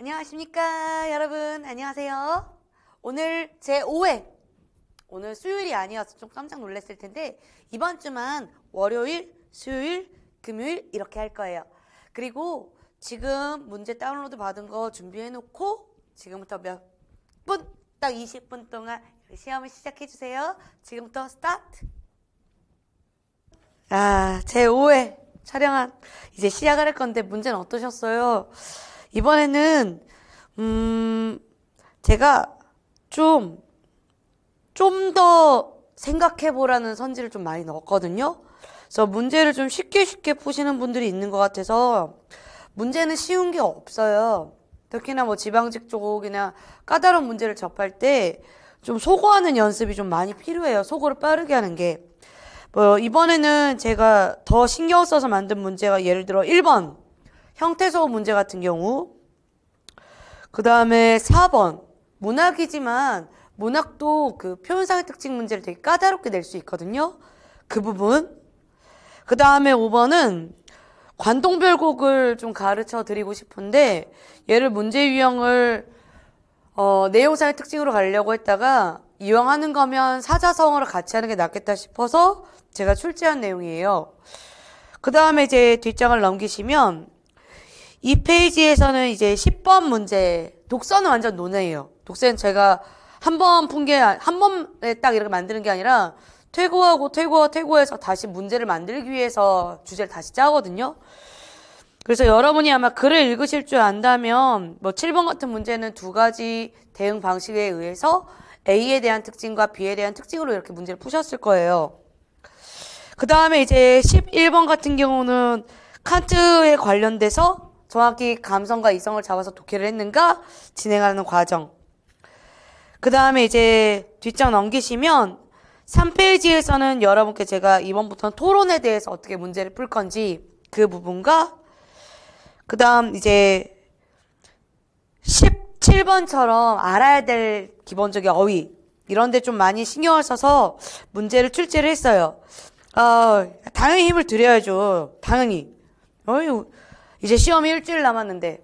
안녕하십니까 여러분 안녕하세요 오늘 제5회 오늘 수요일이 아니어서 좀 깜짝 놀랐을 텐데 이번 주만 월요일 수요일 금요일 이렇게 할 거예요 그리고 지금 문제 다운로드 받은 거 준비해 놓고 지금부터 몇 분 딱 20분 동안 시험을 시작해 주세요 지금부터 스타트 아 제5회 촬영한 이제 시작할 건데 문제는 어떠셨어요? 이번에는 음 제가 좀 좀 더 생각해보라는 선지를 좀 많이 넣었거든요. 그래서 문제를 좀 쉽게 쉽게 푸시는 분들이 있는 것 같아서 문제는 쉬운 게 없어요. 특히나 뭐 지방직 쪽이나 까다로운 문제를 접할 때좀 소거하는 연습이 좀 많이 필요해요. 소거를 빠르게 하는 게. 뭐 이번에는 제가 더 신경 써서 만든 문제가 예를 들어 1번 형태소 문제 같은 경우 그 다음에 4번 문학이지만 문학도 그 표현상의 특징 문제를 되게 까다롭게 낼 수 있거든요. 그 부분. 그 다음에 5번은 관동별곡을 좀 가르쳐 드리고 싶은데 얘를 문제 유형을 어, 내용상의 특징으로 가려고 했다가 이왕하는 거면 사자성어를 같이 하는 게 낫겠다 싶어서 제가 출제한 내용이에요. 그 다음에 이제 뒷장을 넘기시면 이 페이지에서는 이제 10번 문제, 독서는 완전 논해요. 독서는 제가 한 번 푼 게, 한 번에 딱 이렇게 만드는 게 아니라 퇴고하고 퇴고, 하고 퇴고해서 다시 문제를 만들기 위해서 주제를 다시 짜거든요. 그래서 여러분이 아마 글을 읽으실 줄 안다면 뭐 7번 같은 문제는 두 가지 대응 방식에 의해서 A에 대한 특징과 B에 대한 특징으로 이렇게 문제를 푸셨을 거예요. 그 다음에 이제 11번 같은 경우는 카트에 관련돼서 정확히 감성과 이성을 잡아서 독해를 했는가 진행하는 과정. 그 다음에 이제 뒷장 넘기시면 3페이지에서는 여러분께 제가 이번부터는 토론에 대해서 어떻게 문제를 풀 건지 그 부분과 그 다음 이제 17번처럼 알아야 될 기본적인 어휘 이런데 좀 많이 신경을 써서 문제를 출제를 했어요. 어, 당연히 힘을 들여야죠. 당연히. 어휴, 이제 시험이 일주일 남았는데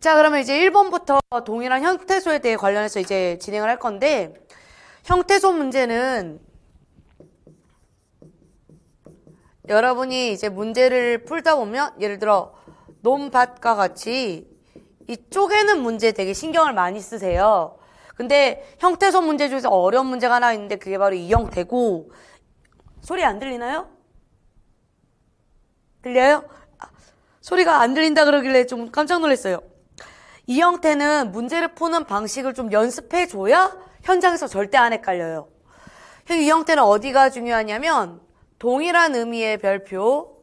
자 그러면 이제 1번부터 동일한 형태소에 대해 관련해서 이제 진행을 할 건데 형태소 문제는 여러분이 이제 문제를 풀다 보면 예를 들어 논밭과 같이 이쪽에는 문제 되게 신경을 많이 쓰세요. 근데 형태소 문제 중에서 어려운 문제가 하나 있는데 그게 바로 이형태고 소리 안 들리나요? 들려요? 소리가 안 들린다 그러길래 좀 깜짝 놀랐어요. 이 형태는 문제를 푸는 방식을 좀 연습해줘야 현장에서 절대 안 헷갈려요. 이 형태는 어디가 중요하냐면 동일한 의미의 별표,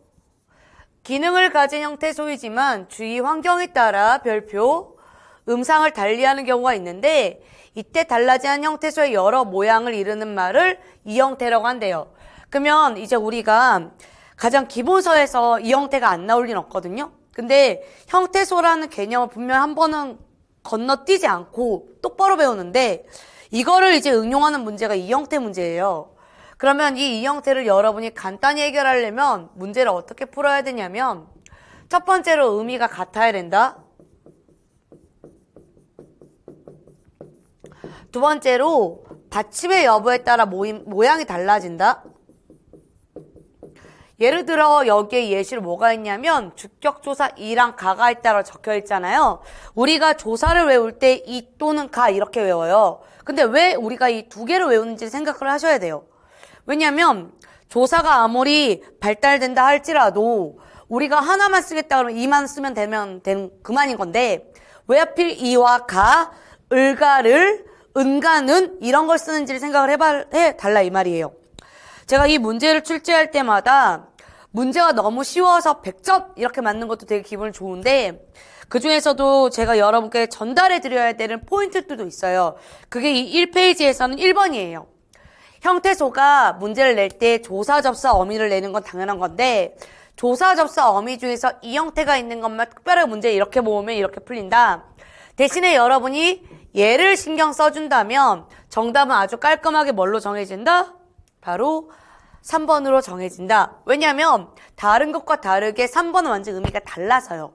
기능을 가진 형태 소이지만 주위 환경에 따라 별표, 음상을 달리하는 경우가 있는데 이때 달라지는 형태소의 여러 모양을 이루는 말을 이 형태라고 한대요. 그러면 이제 우리가 가장 기본서에서 이 형태가 안 나올 리는 없거든요. 근데 형태소라는 개념을 분명 한 번은 건너뛰지 않고 똑바로 배우는데 이거를 이제 응용하는 문제가 이 형태 문제예요. 그러면 이, 이 형태를 여러분이 간단히 해결하려면 문제를 어떻게 풀어야 되냐면 첫 번째로 의미가 같아야 된다. 두 번째로 받침의 여부에 따라 모임, 모양이 달라진다. 예를 들어 여기에 예시로 뭐가 있냐면 주격조사 이랑 가가에 따라 적혀 있잖아요. 우리가 조사를 외울 때 이 또는 가 이렇게 외워요. 근데 왜 우리가 이 두 개를 외우는지 생각을 하셔야 돼요. 왜냐면 조사가 아무리 발달된다 할지라도 우리가 하나만 쓰겠다 그러면 이만 쓰면 되면 되는 그만인 건데 왜 하필 이와 가, 을가를, 은가는 이런 걸 쓰는지를 생각을 해봐, 해달라 이 말이에요. 제가 이 문제를 출제할 때마다 문제가 너무 쉬워서 100점 이렇게 맞는 것도 되게 기분 좋은데 그 중에서도 제가 여러분께 전달해 드려야 되는 포인트들도 있어요. 그게 이 1페이지에서는 1번이에요. 형태소가 문제를 낼 때 조사 접사 어미를 내는 건 당연한 건데 조사 접사 어미 중에서 이 형태가 있는 것만 특별한 문제 이렇게 모으면 이렇게 풀린다. 대신에 여러분이 얘를 신경 써준다면 정답은 아주 깔끔하게 뭘로 정해진다? 바로 3번으로 정해진다. 왜냐하면 다른 것과 다르게 3번은 완전 의미가 달라서요.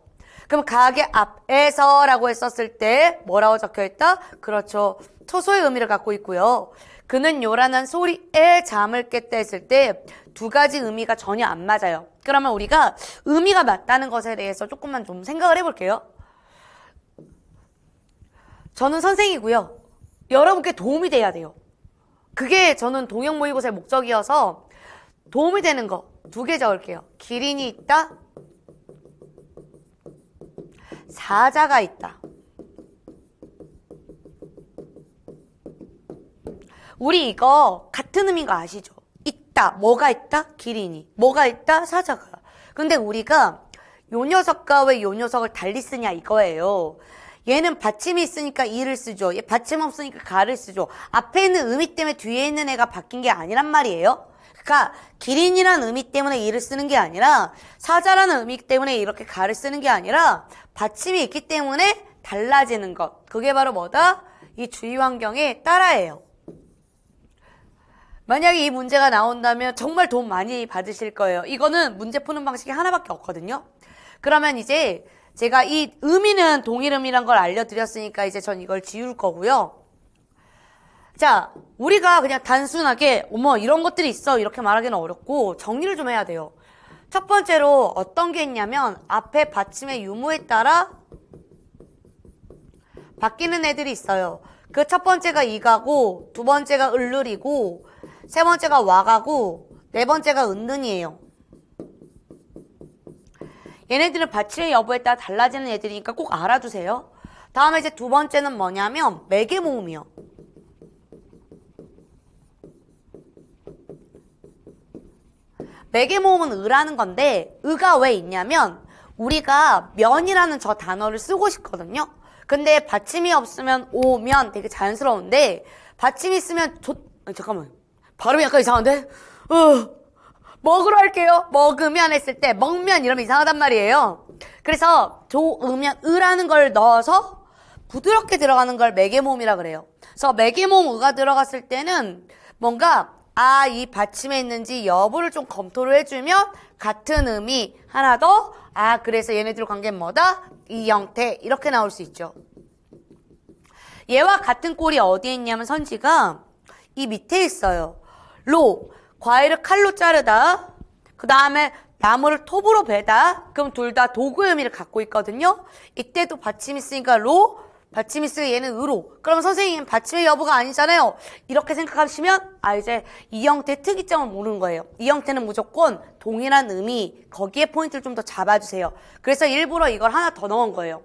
그럼 가게 앞에서라고 했었을 때 뭐라고 적혀있다? 그렇죠. 초소의 의미를 갖고 있고요. 그는 요란한 소리에 잠을 깼다 했을 때 두 가지 의미가 전혀 안 맞아요. 그러면 우리가 의미가 맞다는 것에 대해서 조금만 좀 생각을 해볼게요. 저는 선생이고요. 여러분께 도움이 돼야 돼요. 그게 저는 동영 모의고사의 목적이어서 도움이 되는 거 두 개 적을게요. 기린이 있다. 사자가 있다. 우리 이거 같은 의미인 거 아시죠? 있다. 뭐가 있다? 기린이. 뭐가 있다? 사자가. 근데 우리가 요 녀석과 왜 요 녀석을 달리 쓰냐 이거예요. 얘는 받침이 있으니까 이를 쓰죠. 얘 받침 없으니까 가를 쓰죠. 앞에 있는 의미 때문에 뒤에 있는 애가 바뀐 게 아니란 말이에요. 그러니까 기린이란 의미 때문에 이를 쓰는 게 아니라 사자라는 의미 때문에 이렇게 가를 쓰는 게 아니라 받침이 있기 때문에 달라지는 것. 그게 바로 뭐다? 이 주위 환경에 따라예요. 만약에 이 문제가 나온다면 정말 돈 많이 받으실 거예요. 이거는 문제 푸는 방식이 하나밖에 없거든요. 그러면 이제 제가 이 의미는 동일음이란 걸 알려드렸으니까 이제 전 이걸 지울 거고요. 자, 우리가 그냥 단순하게 어머 이런 것들이 있어 이렇게 말하기는 어렵고 정리를 좀 해야 돼요. 첫 번째로 어떤 게 있냐면 앞에 받침의 유무에 따라 바뀌는 애들이 있어요. 그 첫 번째가 이가고 두 번째가 을룰이고 세 번째가 와가고 네 번째가 은능이에요. 얘네들은 받침의 여부에 따라 달라지는 애들이니까 꼭 알아두세요. 다음에 이제 두 번째는 뭐냐면 매개 모음이요. 매개 모음은 으라는 건데 으가왜 있냐면 우리가 면이라는 저 단어를 쓰고 싶거든요. 근데 받침이 없으면 오면 되게 자연스러운데 받침이 있으면 조... 아니, 잠깐만 발음이 약간 이상한데? 어... 먹으러 할게요. 먹으면 했을 때 먹면 이러면 이상하단 말이에요. 그래서 조으면 으라는 걸 넣어서 부드럽게 들어가는 걸 매개모음이라 그래요. 그래서 매개모음 으가 들어갔을 때는 뭔가 아, 이 받침에 있는지 여부를 좀 검토를 해주면 같은 의미 하나 더, 아, 그래서 얘네들 관계는 뭐다? 이 형태. 이렇게 나올 수 있죠. 얘와 같은 꼴이 어디에 있냐면 선지가 이 밑에 있어요. 로, 과일을 칼로 자르다. 그 다음에 나무를 톱으로 베다. 그럼 둘 다 도구 의미를 갖고 있거든요. 이때도 받침이 있으니까 로, 받침이 쓰 얘는 으로. 그럼 선생님 받침의 여부가 아니잖아요. 이렇게 생각하시면 아 이제 이 형태의 특이점을 모르는 거예요. 이 형태는 무조건 동일한 의미 거기에 포인트를 좀 더 잡아주세요. 그래서 일부러 이걸 하나 더 넣은 거예요.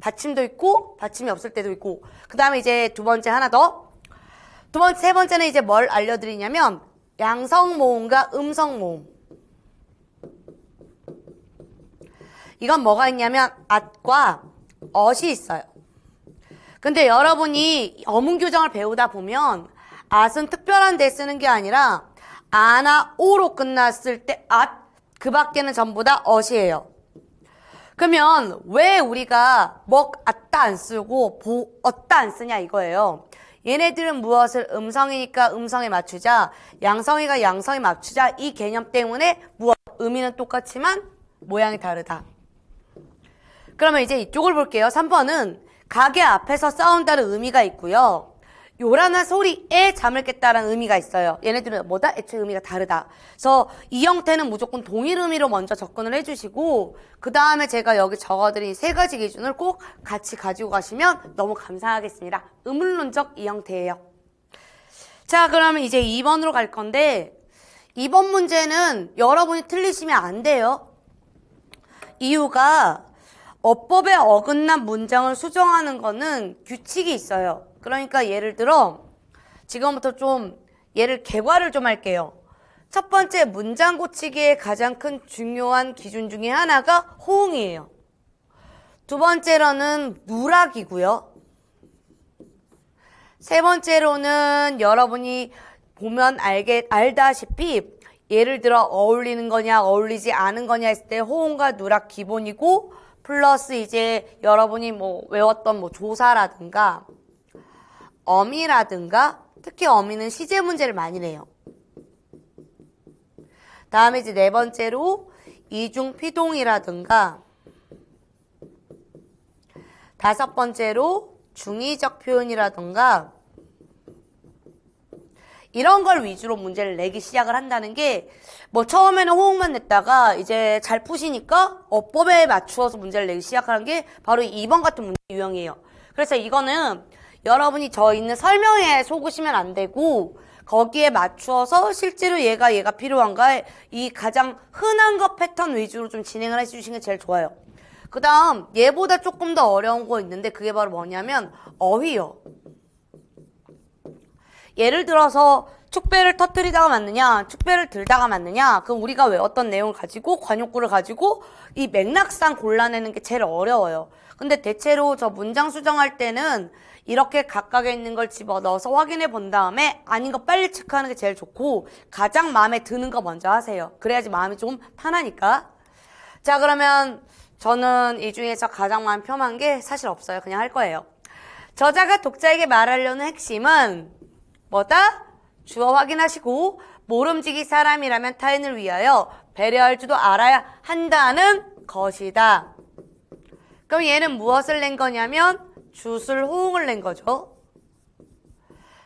받침도 있고 받침이 없을 때도 있고 그 다음에 이제 두 번째 하나 더. 두 번째 세 번째는 이제 뭘 알려드리냐면 양성 모음과 음성 모음. 이건 뭐가 있냐면 앗과 엇이 있어요. 근데 여러분이 어문교정을 배우다 보면 앗은 특별한 데 쓰는 게 아니라 아나 오로 끝났을 때 앗, 그 밖에는 전부 다엇이에요 그러면 왜 우리가 먹앗다안 쓰고 보엇다안 쓰냐 이거예요. 얘네들은 무엇을 음성이니까 음성에 맞추자, 양성이가 양성에 맞추자 이 개념 때문에 무엇 의미는 똑같지만 모양이 다르다. 그러면 이제 이쪽을 볼게요. 3번은 가게 앞에서 싸운다는 의미가 있고요. 요란한 소리에 잠을 깼다라는 의미가 있어요. 얘네들은 뭐다? 애초에 의미가 다르다. 그래서 이 형태는 무조건 동일 의미로 먼저 접근을 해주시고 그 다음에 제가 여기 적어드린 세 가지 기준을 꼭 같이 가지고 가시면 너무 감사하겠습니다. 의문론적 이 형태예요. 자 그러면 이제 2번으로 갈 건데 2번 문제는 여러분이 틀리시면 안 돼요. 이유가 어법에 어긋난 문장을 수정하는 거는 규칙이 있어요. 그러니까 예를 들어 지금부터 좀 예를 개괄을 좀 할게요. 첫 번째 문장 고치기의 가장 큰 중요한 기준 중에 하나가 호응이에요. 두 번째로는 누락이고요. 세 번째로는 여러분이 보면 알게 알다시피 예를 들어 어울리는 거냐 어울리지 않은 거냐 했을 때 호응과 누락 기본이고 플러스 이제 여러분이 뭐 외웠던 뭐 조사라든가 어미라든가 특히 어미는 시제 문제를 많이 내요. 다음에 이제 네 번째로 이중 피동이라든가 다섯 번째로 중의적 표현이라든가 이런 걸 위주로 문제를 내기 시작을 한다는 게 뭐 처음에는 호응만 냈다가 이제 잘 푸시니까 어법에 맞추어서 문제를 내기 시작하는 게 바로 2번 같은 문제 유형이에요. 그래서 이거는 여러분이 저 있는 설명에 속으시면 안 되고 거기에 맞추어서 실제로 얘가 얘가 필요한가에 이 가장 흔한 것 패턴 위주로 좀 진행을 해주시는 게 제일 좋아요. 그 다음 얘보다 조금 더 어려운 거 있는데 그게 바로 뭐냐면 어휘요. 예를 들어서 축배를 터뜨리다가 맞느냐, 축배를 들다가 맞느냐, 그럼 우리가 왜 어떤 내용을 가지고, 관용구를 가지고, 이 맥락상 골라내는 게 제일 어려워요. 근데 대체로 저 문장 수정할 때는 이렇게 각각에 있는 걸 집어넣어서 확인해 본 다음에 아닌 거 빨리 체크하는 게 제일 좋고, 가장 마음에 드는 거 먼저 하세요. 그래야지 마음이 좀 편하니까. 자, 그러면 저는 이 중에서 가장 마음 편한 게 사실 없어요. 그냥 할 거예요. 저자가 독자에게 말하려는 핵심은 뭐다? 주어 확인하시고 모름지기 사람이라면 타인을 위하여 배려할 줄도 알아야 한다는 것이다. 그럼 얘는 무엇을 낸 거냐면 주술 호응을 낸 거죠.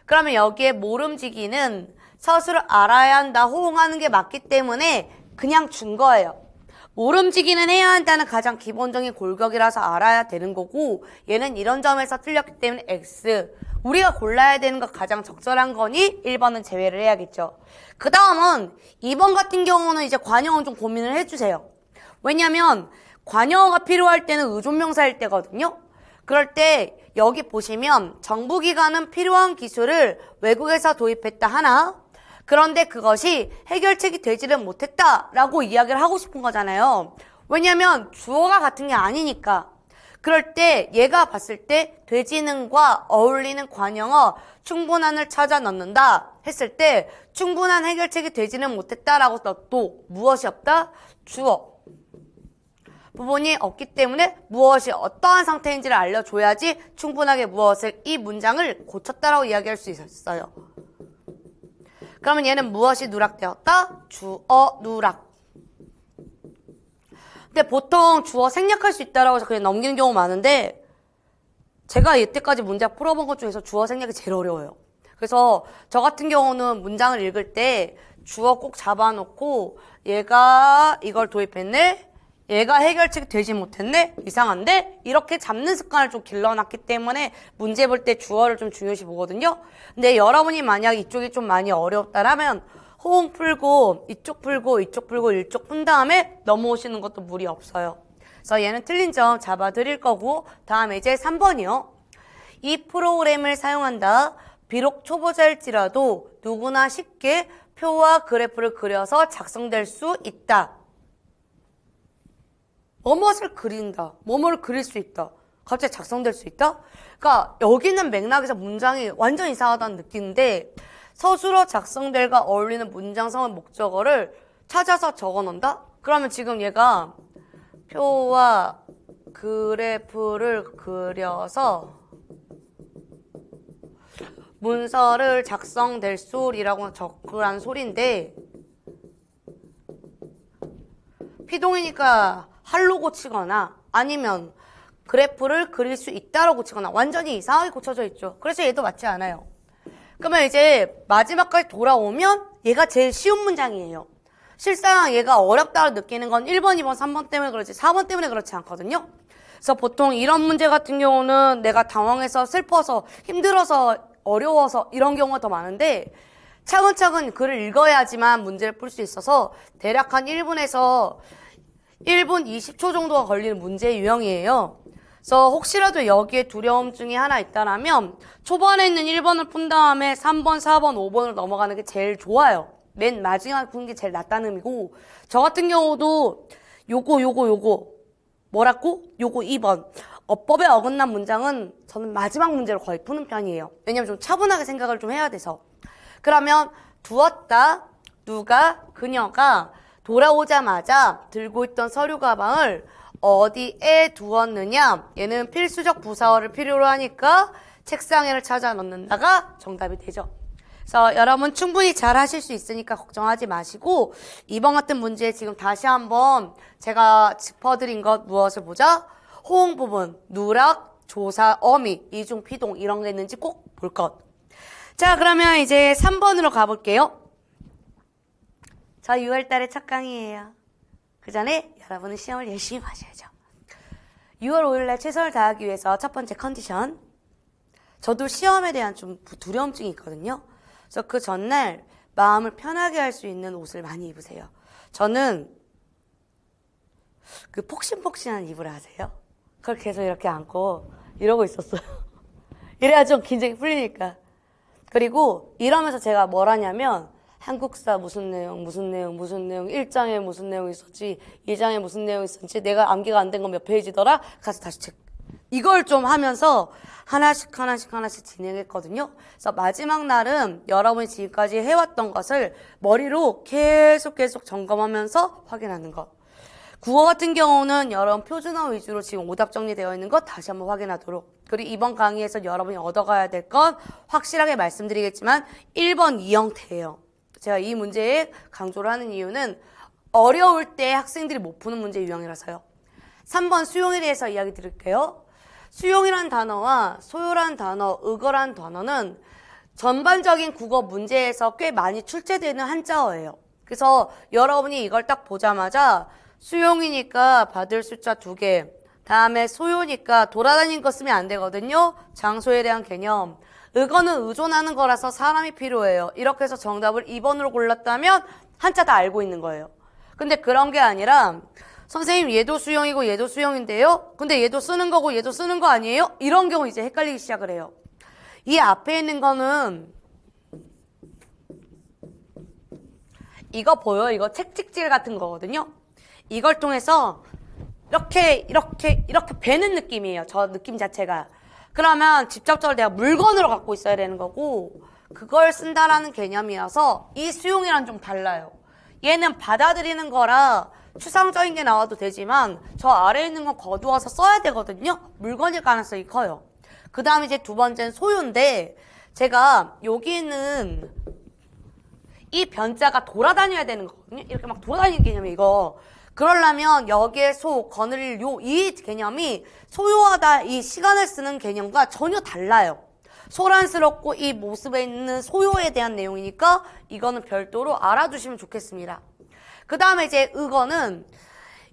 그러면 여기에 모름지기는 서술을 알아야 한다 호응하는 게 맞기 때문에 그냥 준 거예요. 모름지기는 해야 한다는 가장 기본적인 골격이라서 알아야 되는 거고 얘는 이런 점에서 틀렸기 때문에 X 우리가 골라야 되는 것 가장 적절한 거니 1번은 제외를 해야겠죠. 그 다음은 2번 같은 경우는 이제 관용은 좀 고민을 해주세요. 왜냐면 하 관용어가 필요할 때는 의존명사일 때거든요. 그럴 때 여기 보시면 정부기관은 필요한 기술을 외국에서 도입했다 하나 그런데 그것이 해결책이 되지를 못했다라고 이야기를 하고 싶은 거잖아요. 왜냐면 하 주어가 같은 게 아니니까 그럴 때 얘가 봤을 때돼지능과 어울리는 관형어 충분한을 찾아 넣는다 했을 때 충분한 해결책이 되지는 못했다라고 또 무엇이 없다? 주어 부분이 없기 때문에 무엇이 어떠한 상태인지를 알려줘야지 충분하게 무엇을 이 문장을 고쳤다라고 이야기할 수 있어요. 었 그러면 얘는 무엇이 누락되었다? 주어 누락. 근데 보통 주어 생략할 수 있다라고 해서 그냥 넘기는 경우 많은데 제가 여태까지 문제 풀어본 것 중에서 주어 생략이 제일 어려워요. 그래서 저 같은 경우는 문장을 읽을 때 주어 꼭 잡아놓고 얘가 이걸 도입했네? 얘가 해결책이 되지 못했네? 이상한데? 이렇게 잡는 습관을 좀 길러놨기 때문에 문제 볼 때 주어를 좀 중요시 보거든요. 근데 여러분이 만약 이쪽이 좀 많이 어렵다라면 호흡 풀고 이쪽 풀고 이쪽 풀고 이쪽 푼 다음에 넘어오시는 것도 무리 없어요. 그래서 얘는 틀린 점 잡아드릴 거고 다음에 이제 3번이요. 이 프로그램을 사용한다. 비록 초보자일지라도 누구나 쉽게 표와 그래프를 그려서 작성될 수 있다. 뭐엇을 그린다. 뭐뭇을 그릴 수 있다. 갑자기 작성될 수 있다? 그러니까 여기는 맥락에서 문장이 완전 이상하다는 느낌인데 서술어 작성될과 어울리는 문장성의 목적어를 찾아서 적어놓는다? 그러면 지금 얘가 표와 그래프를 그려서 문서를 작성될 소리라고 적으란 소리인데 피동이니까 할로 고치거나 아니면 그래프를 그릴 수있다고 고치거나 완전히 이상하게 고쳐져 있죠. 그래서 얘도 맞지 않아요. 그러면 이제 마지막까지 돌아오면 얘가 제일 쉬운 문장이에요. 실상 얘가 어렵다고 느끼는 건 1번, 2번, 3번 때문에 그렇지 4번 때문에 그렇지 않거든요. 그래서 보통 이런 문제 같은 경우는 내가 당황해서 슬퍼서 힘들어서 어려워서 이런 경우가 더 많은데 차근차근 글을 읽어야지만 문제를 풀 수 있어서 대략 한 1분에서 1분 20초 정도가 걸리는 문제 유형이에요. 그래서 혹시라도 여기에 두려움 중에 하나 있다라면 초반에 있는 1번을 푼 다음에 3번, 4번, 5번으로 넘어가는 게 제일 좋아요. 맨 마지막에 푼게 제일 낫다는 의미고 저 같은 경우도 요거 요거 요거 뭐라고? 요거 2번 어법에 어긋난 문장은 저는 마지막 문제로 거의 푸는 편이에요. 왜냐면 좀 차분하게 생각을 좀 해야 돼서 그러면 두었다 누가 그녀가 돌아오자마자 들고 있던 서류 가방을 어디에 두었느냐? 얘는 필수적 부사어를 필요로 하니까 책상에를 찾아 넣는다가 정답이 되죠. 그래서 여러분 충분히 잘 하실 수 있으니까 걱정하지 마시고 이번 같은 문제 에 지금 다시 한번 제가 짚어드린 것 무엇을 보자? 호응 부분, 누락, 조사, 어미, 이중, 피동 이런 게 있는지 꼭 볼 것. 자 그러면 이제 3번으로 가볼게요. 저 6월달에 첫강의에요그 전에 여러분은 시험을 열심히 봐셔야죠. 6월 5일날 최선을 다하기 위해서 첫 번째 컨디션. 저도 시험에 대한 좀 두려움증이 있거든요. 그래서 그 전날 마음을 편하게 할 수 있는 옷을 많이 입으세요. 저는 그 폭신폭신한 입을 아세요? 그걸 계속 이렇게 안고 이러고 있었어요. 이래야 좀 긴장이 풀리니까. 그리고 이러면서 제가 뭘 하냐면 한국사 무슨 내용, 무슨 내용, 무슨 내용, 1장에 무슨 내용이 있었지, 2장에 무슨 내용이 있었지, 내가 암기가 안 된 건 몇 페이지더라? 가서 다시 책. 이걸 좀 하면서 하나씩 하나씩 하나씩 진행했거든요. 그래서 마지막 날은 여러분이 지금까지 해왔던 것을 머리로 계속 계속 점검하면서 확인하는 것. 구어 같은 경우는 여러분 표준어 위주로 지금 오답 정리되어 있는 것 다시 한번 확인하도록 그리고 이번 강의에서 여러분이 얻어가야 될 건 확실하게 말씀드리겠지만 1번 이 형태예요. 제가 이 문제에 강조를 하는 이유는 어려울 때 학생들이 못 푸는 문제 유형이라서요. 3번 수용에 대해서 이야기 드릴게요. 수용이란 단어와 소요란 단어, 의거란 단어는 전반적인 국어 문제에서 꽤 많이 출제되는 한자어예요. 그래서 여러분이 이걸 딱 보자마자 수용이니까 받을 숫자 두 개, 다음에 소요니까 돌아다닌 거 쓰면 안 되거든요. 장소에 대한 개념. 의거는 의존하는 거라서 사람이 필요해요. 이렇게 해서 정답을 2번으로 골랐다면 한자 다 알고 있는 거예요. 근데 그런 게 아니라 선생님 얘도 수형이고 얘도 수형인데요. 근데 얘도 쓰는 거고 얘도 쓰는 거 아니에요? 이런 경우 이제 헷갈리기 시작을 해요. 이 앞에 있는 거는 이거 보여? 이거 책찍질 같은 거거든요. 이걸 통해서 이렇게 이렇게 이렇게 베는 느낌이에요. 저 느낌 자체가. 그러면 직접적으로 내가 물건으로 갖고 있어야 되는 거고 그걸 쓴다라는 개념이어서 이 수용이랑 좀 달라요. 얘는 받아들이는 거라 추상적인 게 나와도 되지만 저 아래에 있는 건 거두어서 써야 되거든요. 물건일 가능성이 커요. 그 다음 에 이제 두 번째는 소유인데 제가 여기는 이 변자가 돌아다녀야 되는 거거든요. 이렇게 막 돌아다니는 개념이 이거 그러려면 여기에 소, 거느릴, 요, 이 개념이 소요하다 이 시간을 쓰는 개념과 전혀 달라요. 소란스럽고 이 모습에 있는 소요에 대한 내용이니까 이거는 별도로 알아두시면 좋겠습니다. 그 다음에 이제 의거는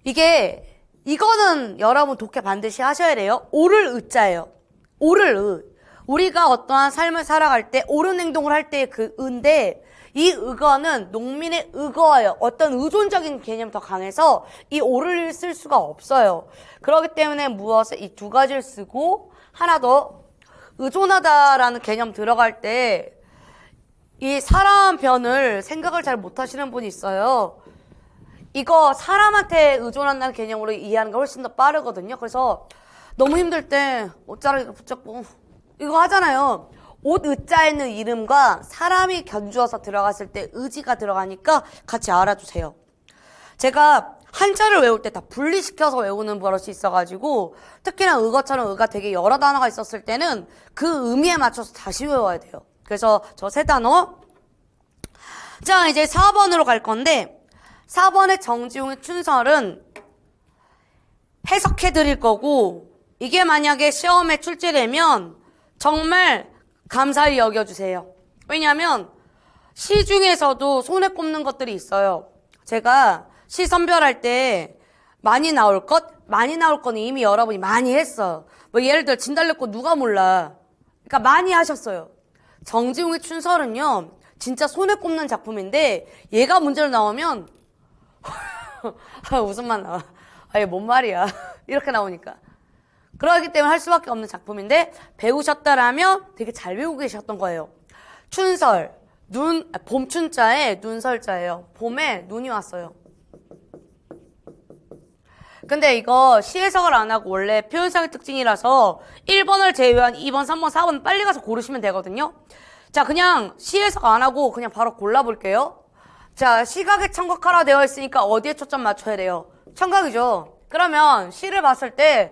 이게 이거는 여러분 독해 반드시 하셔야 돼요. 오를 의자예요. 오를 의. 우리가 어떠한 삶을 살아갈 때 옳은 행동을 할때그은데 이 의거는 농민의 의거예요. 어떤 의존적인 개념이 더 강해서 이 오를 쓸 수가 없어요. 그렇기 때문에 무엇을 이두 가지를 쓰고 하나 더 의존하다라는 개념 들어갈 때 이 사람 변을 생각을 잘 못하시는 분이 있어요. 이거 사람한테 의존한다는 개념으로 이해하는 게 훨씬 더 빠르거든요. 그래서 너무 힘들 때 옷자락에 붙잡고 이거 하잖아요. 옷 의자에는 이름과 사람이 견주어서 들어갔을 때 의지가 들어가니까 같이 알아주세요. 제가 한자를 외울 때 다 분리시켜서 외우는 버릇이 있어가지고 특히나 의거처럼 의가 되게 여러 단어가 있었을 때는 그 의미에 맞춰서 다시 외워야 돼요. 그래서 저 세 단어 자 이제 4번으로 갈 건데 4번의 정지용의 춘설은 해석해 드릴 거고 이게 만약에 시험에 출제되면 정말 감사히 여겨주세요. 왜냐하면 시 중에서도 손에 꼽는 것들이 있어요. 제가 시 선별할 때 많이 나올 것, 많이 나올 건 이미 여러분이 많이 했어. 뭐 예를 들어 진달래꽃 누가 몰라. 그러니까 많이 하셨어요. 정지웅의 춘설은요, 진짜 손에 꼽는 작품인데 얘가 문제로 나오면 아, 웃음만 나와. 아얘뭔 말이야. 이렇게 나오니까. 그러기 때문에 할 수밖에 없는 작품인데 배우셨다라면 되게 잘 배우고 계셨던 거예요. 춘설, 눈, 아, 봄춘자에 눈설자예요. 봄에 눈이 왔어요. 근데 이거 시해석을 안 하고 원래 표현상의 특징이라서 1번을 제외한 2번, 3번, 4번 빨리 가서 고르시면 되거든요. 자, 그냥 시해석 안 하고 그냥 바로 골라볼게요. 자, 시각에 청각하라 되어 있으니까 어디에 초점 맞춰야 돼요? 청각이죠. 그러면 시를 봤을 때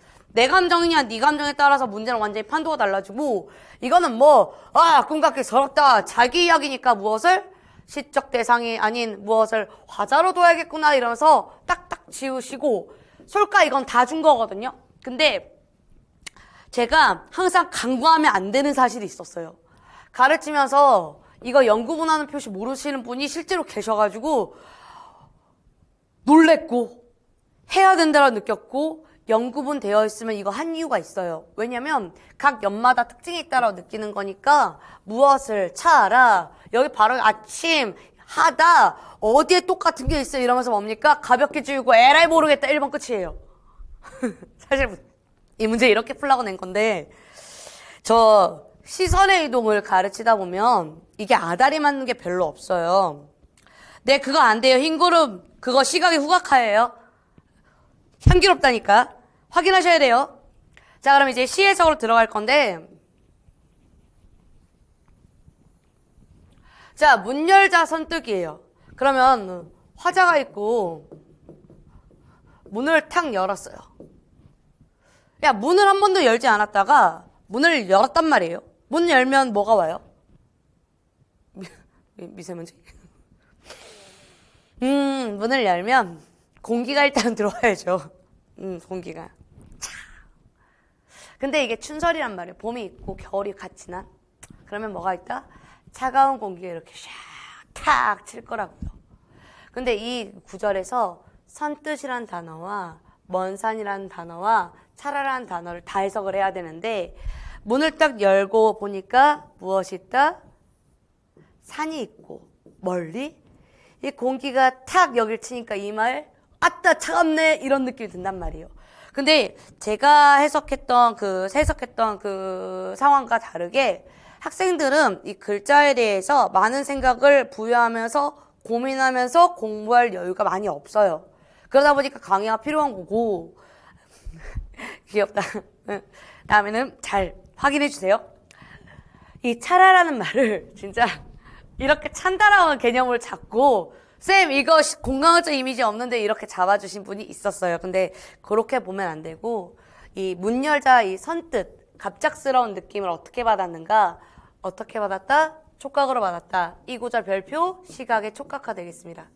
내 감정이냐 네 감정에 따라서 문제는 완전히 판도가 달라지고 이거는 뭐아꿈같게 서럽다 자기 이야기니까 무엇을 시적 대상이 아닌 무엇을 화자로 둬야겠구나 이러면서 딱딱 지우시고 솔까 이건 다 준 거거든요 근데 제가 항상 강구하면 안 되는 사실이 있었어요 가르치면서 이거 연구분하는 표시 모르시는 분이 실제로 계셔가지고 놀랬고 해야 된다고 느꼈고 연구분 되어 있으면 이거 한 이유가 있어요. 왜냐면 각 연마다 특징이 있다라고 느끼는 거니까 무엇을 차라 여기 바로 아침 하다 어디에 똑같은 게 있어 이러면서 뭡니까 가볍게 지우고 에라이 모르겠다 1번 끝이에요. 사실 이 문제 이렇게 풀라고 낸 건데 저 시선의 이동을 가르치다 보면 이게 아다리 맞는 게 별로 없어요. 네, 그거 안 돼요. 흰구름. 그거 시각이 후각화예요. 향기롭다니까. 확인하셔야 돼요. 자, 그럼 이제 시 해석으로 들어갈 건데 자, 문 열자 선뜻이에요. 그러면 화자가 있고 문을 탁 열었어요. 야, 문을 한 번도 열지 않았다가 문을 열었단 말이에요. 문 열면 뭐가 와요? 미, 세먼지 음, 문을 열면 공기가 일단 들어와야죠. 음, 공기가. 근데 이게 춘설이란 말이에요. 봄이 있고 겨울이 같이 난. 그러면 뭐가 있다? 차가운 공기가 이렇게 샥 탁 칠 거라고요. 근데 이 구절에서 선뜻이란 단어와 먼산이라는 단어와 차라라는 단어를 다 해석을 해야 되는데 문을 딱 열고 보니까 무엇이 있다? 산이 있고 멀리 이 공기가 탁 여길 치니까 이 말 아따 차갑네 이런 느낌이 든단 말이에요. 근데 제가 해석했던 그 해석했던 그 상황과 다르게 학생들은 이 글자에 대해서 많은 생각을 부여하면서 고민하면서 공부할 여유가 많이 없어요. 그러다 보니까 강의가 필요한 거고 귀엽다. 다음에는 잘 확인해 주세요. 이 차라라는 말을 진짜 이렇게 찬다라는 개념을 잡고 쌤 이거 공강학적 이미지 없는데 이렇게 잡아주신 분이 있었어요. 근데 그렇게 보면 안 되고 이 문 열자 이 선뜻 갑작스러운 느낌을 어떻게 받았는가 어떻게 받았다 촉각으로 받았다 이 구절 별표 시각의 촉각화 되겠습니다.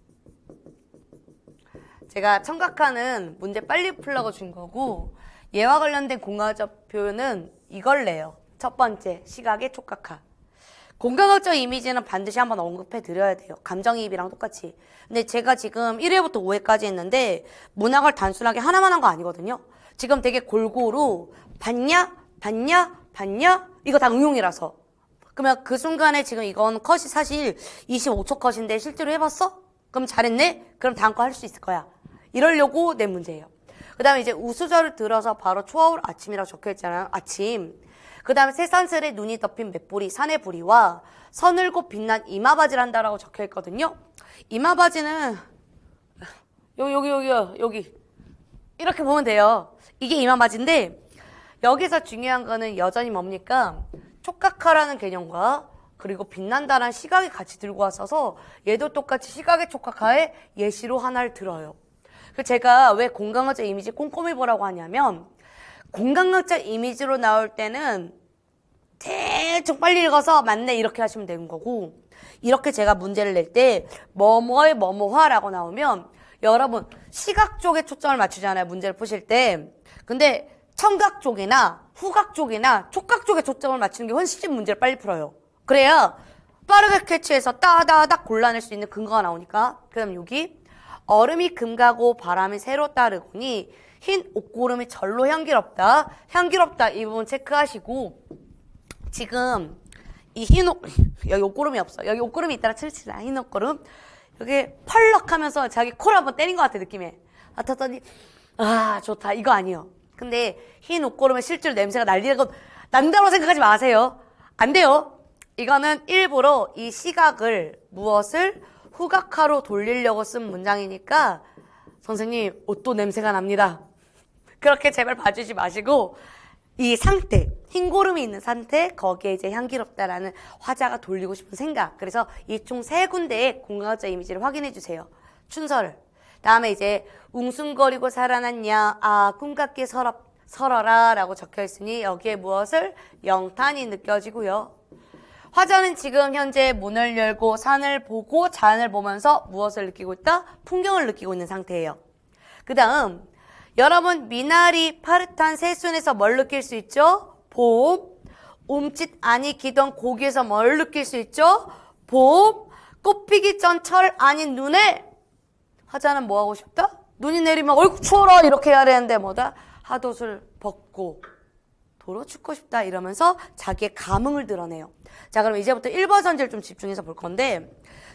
제가 청각화는 문제 빨리 풀라고 준 거고 얘와 관련된 공학적 표현은 이걸 내요. 첫 번째 시각의 촉각화 공격적 이미지는 반드시 한번 언급해 드려야 돼요. 감정이입이랑 똑같이. 근데 제가 지금 1회부터 5회까지 했는데 문학을 단순하게 하나만 한 거 아니거든요. 지금 되게 골고루 봤냐? 봤냐? 봤냐? 이거 다 응용이라서. 그러면 그 순간에 지금 이건 컷이 사실 25초 컷인데 실제로 해봤어? 그럼 잘했네? 그럼 다음 거 할 수 있을 거야. 이러려고 낸 문제예요. 그 다음에 이제 우수저를 들어서 바로 초아울 아침이라고 적혀있잖아요. 아침. 그 다음에 새산슬에 눈이 덮인 맷보리 산의 부리와 서늘곧 빛난 이마바지를한다라고 적혀있거든요. 이마바지는 여기 여기 여기 여기 이렇게 보면 돼요. 이게 이마바지인데 여기서 중요한 거는 여전히 뭡니까? 촉각화라는 개념과 그리고 빛난다란 시각이 같이 들고 왔어서 얘도 똑같이 시각의 촉각화에 예시로 하나를 들어요. 그 제가 왜공강어제 이미지 꼼꼼히 보라고 하냐면 공감각자 이미지로 나올 때는 대충 빨리 읽어서 맞네 이렇게 하시면 되는 거고 이렇게 제가 문제를 낼 때 뭐뭐의 뭐뭐화라고 나오면 여러분 시각 쪽에 초점을 맞추잖아요 문제를 푸실 때 근데 청각 쪽이나 후각 쪽이나 촉각 쪽에 초점을 맞추는 게 훨씬 문제를 빨리 풀어요 그래야 빠르게 캐치해서 따다닥 골라낼 수 있는 근거가 나오니까 그 다음 여기 얼음이 금가고 바람이 새로 따르고니 흰 옷고름이 절로 향기롭다. 향기롭다. 이 부분 체크하시고 지금 이 흰 옷, 여기 옷고름이 없어. 여기 옷고름이 있다라 칠칠라. 흰 옷고름. 여기 펄럭 하면서 자기 코를 한번 때린 것 같아, 느낌에. 아탔더니, 아, 좋다. 이거 아니에요. 근데 흰옷고름에 실제로 냄새가 날리는 난다고 생각하지 마세요. 안 돼요. 이거는 일부러 이 시각을 무엇을 후각화로 돌리려고 쓴 문장이니까 선생님 옷도 냄새가 납니다. 그렇게 제발 봐주지 마시고 이 상태, 흰고름이 있는 상태, 거기에 이제 향기롭다라는 화자가 돌리고 싶은 생각. 그래서 이 총 세 군데의 공간화자 이미지를 확인해 주세요. 춘설. 다음에 이제 웅숭거리고 살아났냐, 아, 꿈 같게 서럽, 설어라 라고 적혀 있으니 여기에 무엇을? 영탄이 느껴지고요. 화자는 지금 현재 문을 열고 산을 보고 잔을 보면서 무엇을 느끼고 있다? 풍경을 느끼고 있는 상태예요. 그 다음 여러분 미나리 파릇한 새순에서 뭘 느낄 수 있죠? 봄 움찔 아니 기던 고기에서 뭘 느낄 수 있죠? 봄 꽃피기 전 철 아닌 눈에 화자는 뭐 하고 싶다? 눈이 내리면 얼굴 추워라 이렇게 해야 되는데 뭐다? 핫옷을 벗고 도로 춥고 싶다 이러면서 자기의 감흥을 드러내요. 자 그럼 이제부터 1번 선지를 좀 집중해서 볼 건데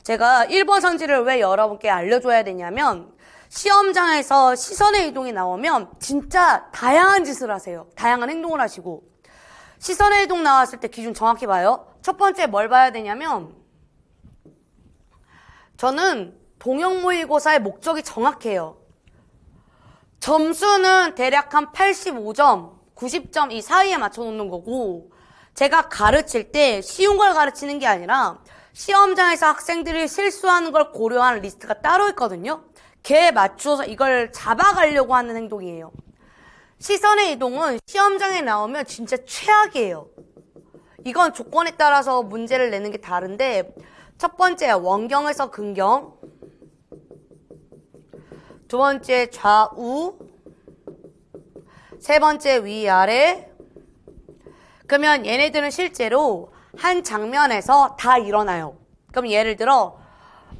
제가 1번 선지를 왜 여러분께 알려줘야 되냐면 시험장에서 시선의 이동이 나오면 진짜 다양한 짓을 하세요. 다양한 행동을 하시고. 시선의 이동 나왔을 때 기준 정확히 봐요. 첫 번째 뭘 봐야 되냐면 저는 동영 모의고사의 목적이 정확해요. 점수는 대략 한 85점, 90점 이 사이에 맞춰 놓는 거고 제가 가르칠 때 쉬운 걸 가르치는 게 아니라 시험장에서 학생들이 실수하는 걸 고려하는 리스트가 따로 있거든요. 개에 맞추어서 이걸 잡아가려고 하는 행동이에요. 시선의 이동은 시험장에 나오면 진짜 최악이에요. 이건 조건에 따라서 문제를 내는 게 다른데 첫 번째 원경에서 근경 두 번째 좌우 세 번째 위아래 그러면 얘네들은 실제로 한 장면에서 다 일어나요. 그럼 예를 들어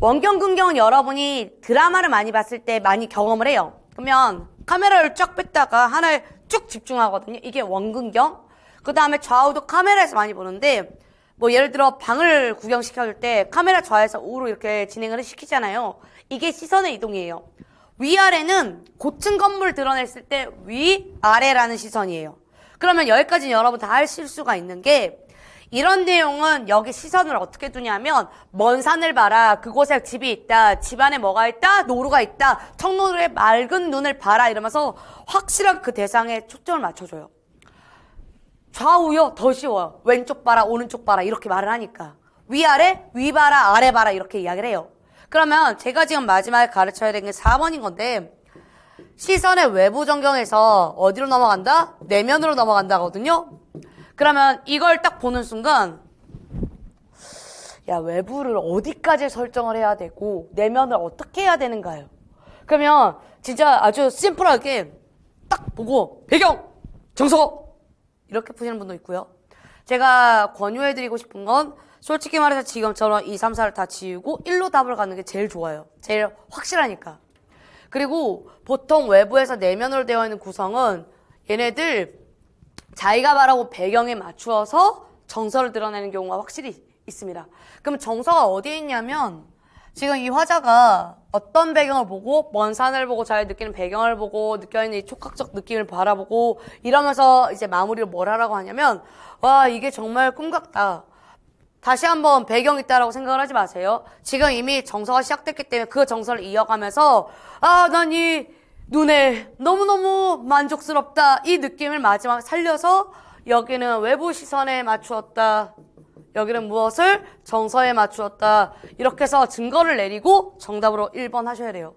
원경 근경은 여러분이 드라마를 많이 봤을 때 많이 경험을 해요. 그러면 카메라를 쫙 뺐다가 하나에 쭉 집중하거든요. 이게 원근경. 그 다음에 좌우도 카메라에서 많이 보는데 뭐 예를 들어 방을 구경시켜줄 때 카메라 좌에서 우로 이렇게 진행을 시키잖아요. 이게 시선의 이동이에요. 위아래는 고층 건물 드러냈을 때 위아래라는 시선이에요. 그러면 여기까지 여러분 다 하실 수가 있는 게 이런 내용은 여기 시선을 어떻게 두냐면 먼 산을 봐라 그곳에 집이 있다 집안에 뭐가 있다 노루가 있다 청노루의 맑은 눈을 봐라 이러면서 확실한 그 대상에 초점을 맞춰줘요 좌우요 더 쉬워요 왼쪽 봐라 오른쪽 봐라 이렇게 말을 하니까 위아래 위 봐라 아래 봐라 이렇게 이야기를 해요 그러면 제가 지금 마지막에 가르쳐야 되는 게 4번인 건데 시선의 외부 전경에서 어디로 넘어간다? 내면으로 넘어간다거든요 그러면 이걸 딱 보는 순간 야 외부를 어디까지 설정을 해야 되고 내면을 어떻게 해야 되는가요? 그러면 진짜 아주 심플하게 딱 보고 배경 정서 이렇게 푸시는 분도 있고요. 제가 권유해드리고 싶은 건 솔직히 말해서 지금처럼 2, 3, 4를 다 지우고 1로 답을 가는 게 제일 좋아요. 제일 확실하니까. 그리고 보통 외부에서 내면으로 되어 있는 구성은 얘네들 자기가 바라고 배경에 맞추어서 정서를 드러내는 경우가 확실히 있습니다. 그럼 정서가 어디에 있냐면 지금 이 화자가 어떤 배경을 보고 먼 산을 보고 잘 느끼는 배경을 보고 느껴있는 이 촉각적 느낌을 바라보고 이러면서 이제 마무리를 뭘 하라고 하냐면 와 이게 정말 꿈 같다. 다시 한번 배경 있다라고 생각을 하지 마세요. 지금 이미 정서가 시작됐기 때문에 그 정서를 이어가면서 아 난이 눈에 너무너무 만족스럽다 이 느낌을 마지막 살려서 여기는 외부 시선에 맞추었다 여기는 무엇을 정서에 맞추었다 이렇게 해서 증거를 내리고 정답으로 1번 하셔야 돼요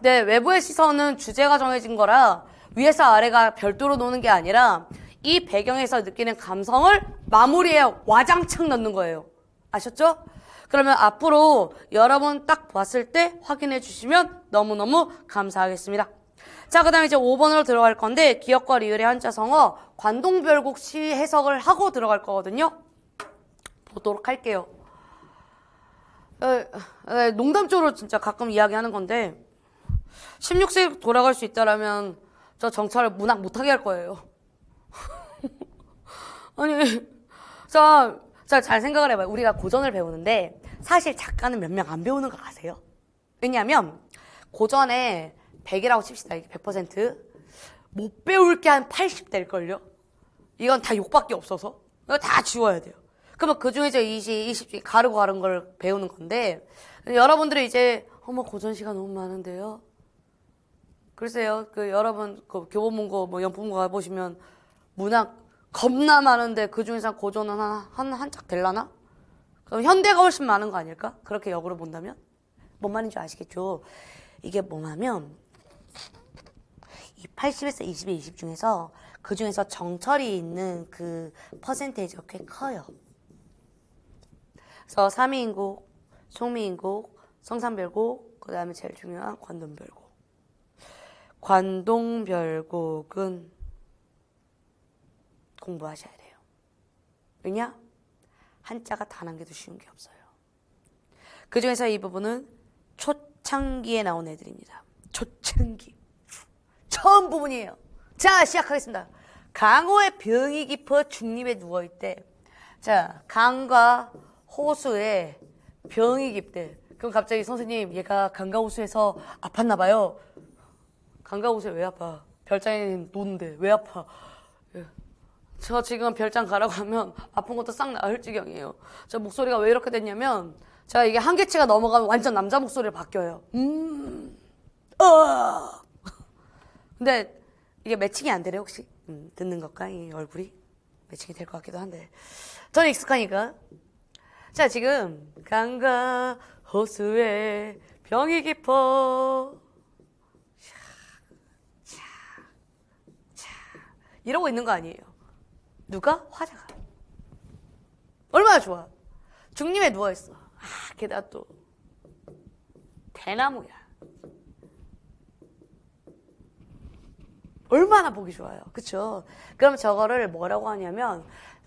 네, 외부의 시선은 주제가 정해진 거라 위에서 아래가 별도로 노는 게 아니라 이 배경에서 느끼는 감성을 마무리에 와장창 넣는 거예요. 아셨죠? 그러면 앞으로 여러분 딱 봤을 때 확인해 주시면 너무너무 감사하겠습니다. 자, 그 다음에 이제 5번으로 들어갈 건데 기억과 리을의 한자성어 관동별곡 시 해석을 하고 들어갈 거거든요. 보도록 할게요. 에, 에, 농담적으로 진짜 가끔 이야기하는 건데 16세기 돌아갈 수 있다라면 저 정찰을 문학 못하게 할 거예요. 아니, 자, 자, 잘 생각을 해봐요. 우리가 고전을 배우는데 사실 작가는 몇 명 안 배우는 거 아세요? 왜냐하면 고전에 100이라고 칩시다. 이게 100%못 배울 게 한 80 될걸요? 이건 다 욕밖에 없어서 이거 다 지워야 돼요. 그러면 그 중에 저 20, 20 가르고 가는 걸 배우는 건데 여러분들이 이제 어머 고전 시간 너무 많은데요. 글쎄요, 그 여러분 그 교보문고 뭐 연풍문고 가보시면 문학 겁나 많은데 그 중에서 고전은 한한 한짝 될라나? 그럼 현대가 훨씬 많은 거 아닐까? 그렇게 역으로 본다면? 뭔 말인지 아시겠죠? 이게 뭐냐면 80에서 20에 20 중에서 그 중에서 정철이 있는 그 퍼센테이지가 꽤 커요. 그래서 삼위인곡, 송미인곡, 성산별곡, 그 다음에 제일 중요한 관동별곡. 관동별곡은 공부하셔야 돼요. 왜냐? 한자가 단 한 개도 쉬운 게 없어요. 그 중에서 이 부분은 초창기에 나온 애들입니다. 초창기. 처음 부분이에요. 자, 시작하겠습니다. 강호의 병이 깊어 중립에 누워있대. 자, 강과 호수에 병이 깊대. 그럼 갑자기 선생님, 얘가 강과 호수에서 아팠나 봐요. 강과 호수에 왜 아파? 별장에 노는데 왜 아파? 예. 저 지금 별장 가라고 하면 아픈 것도 싹 나을 지경이에요. 저 목소리가 왜 이렇게 됐냐면 제가 이게 한계치가 넘어가면 완전 남자 목소리를 바뀌어요. 음, 어. 근데 이게 매칭이 안 되네 혹시 음, 듣는 것과 이 얼굴이 매칭이 될 것 같기도 한데 저는 익숙하니까 자 지금 강가 호수에 병이 깊어 이러고 있는 거 아니에요 누가? 화자가 얼마나 좋아 중림에 누워있어 아 게다가 또 대나무야 얼마나 보기 좋아요. 그쵸? 그럼 저거를 뭐라고 하냐면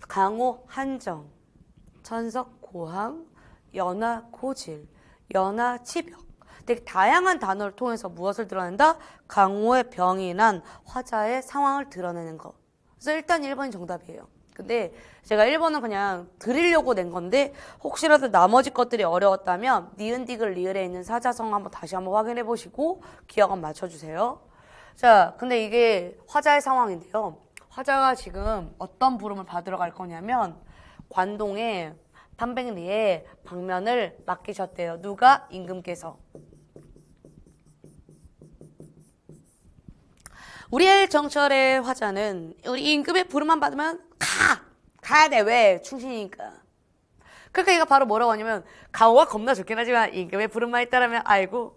강호 한정, 천석 고항, 연하 고질, 연하 치벽. 되게 다양한 단어를 통해서 무엇을 드러낸다? 강호의 병이 난 화자의 상황을 드러내는 것. 그래서 일단 1번이 정답이에요. 근데 제가 1번은 그냥 드리려고 낸 건데 혹시라도 나머지 것들이 어려웠다면 니은디글 리을에 있는 사자성 한번 다시 한번 확인해 보시고 기억은 맞춰주세요. 자, 근데 이게 화자의 상황인데요. 화자가 지금 어떤 부름을 받으러 갈 거냐면 관동의 판백리에 방면을 맡기셨대요. 누가? 임금께서. 우리의 정철의 화자는 우리 임금의 부름만 받으면 가! 가야 돼. 왜? 충신이니까. 그러니까 얘가 바로 뭐라고 하냐면 가오가 겁나 좋긴 하지만 임금의 부름만 있다라면 아이고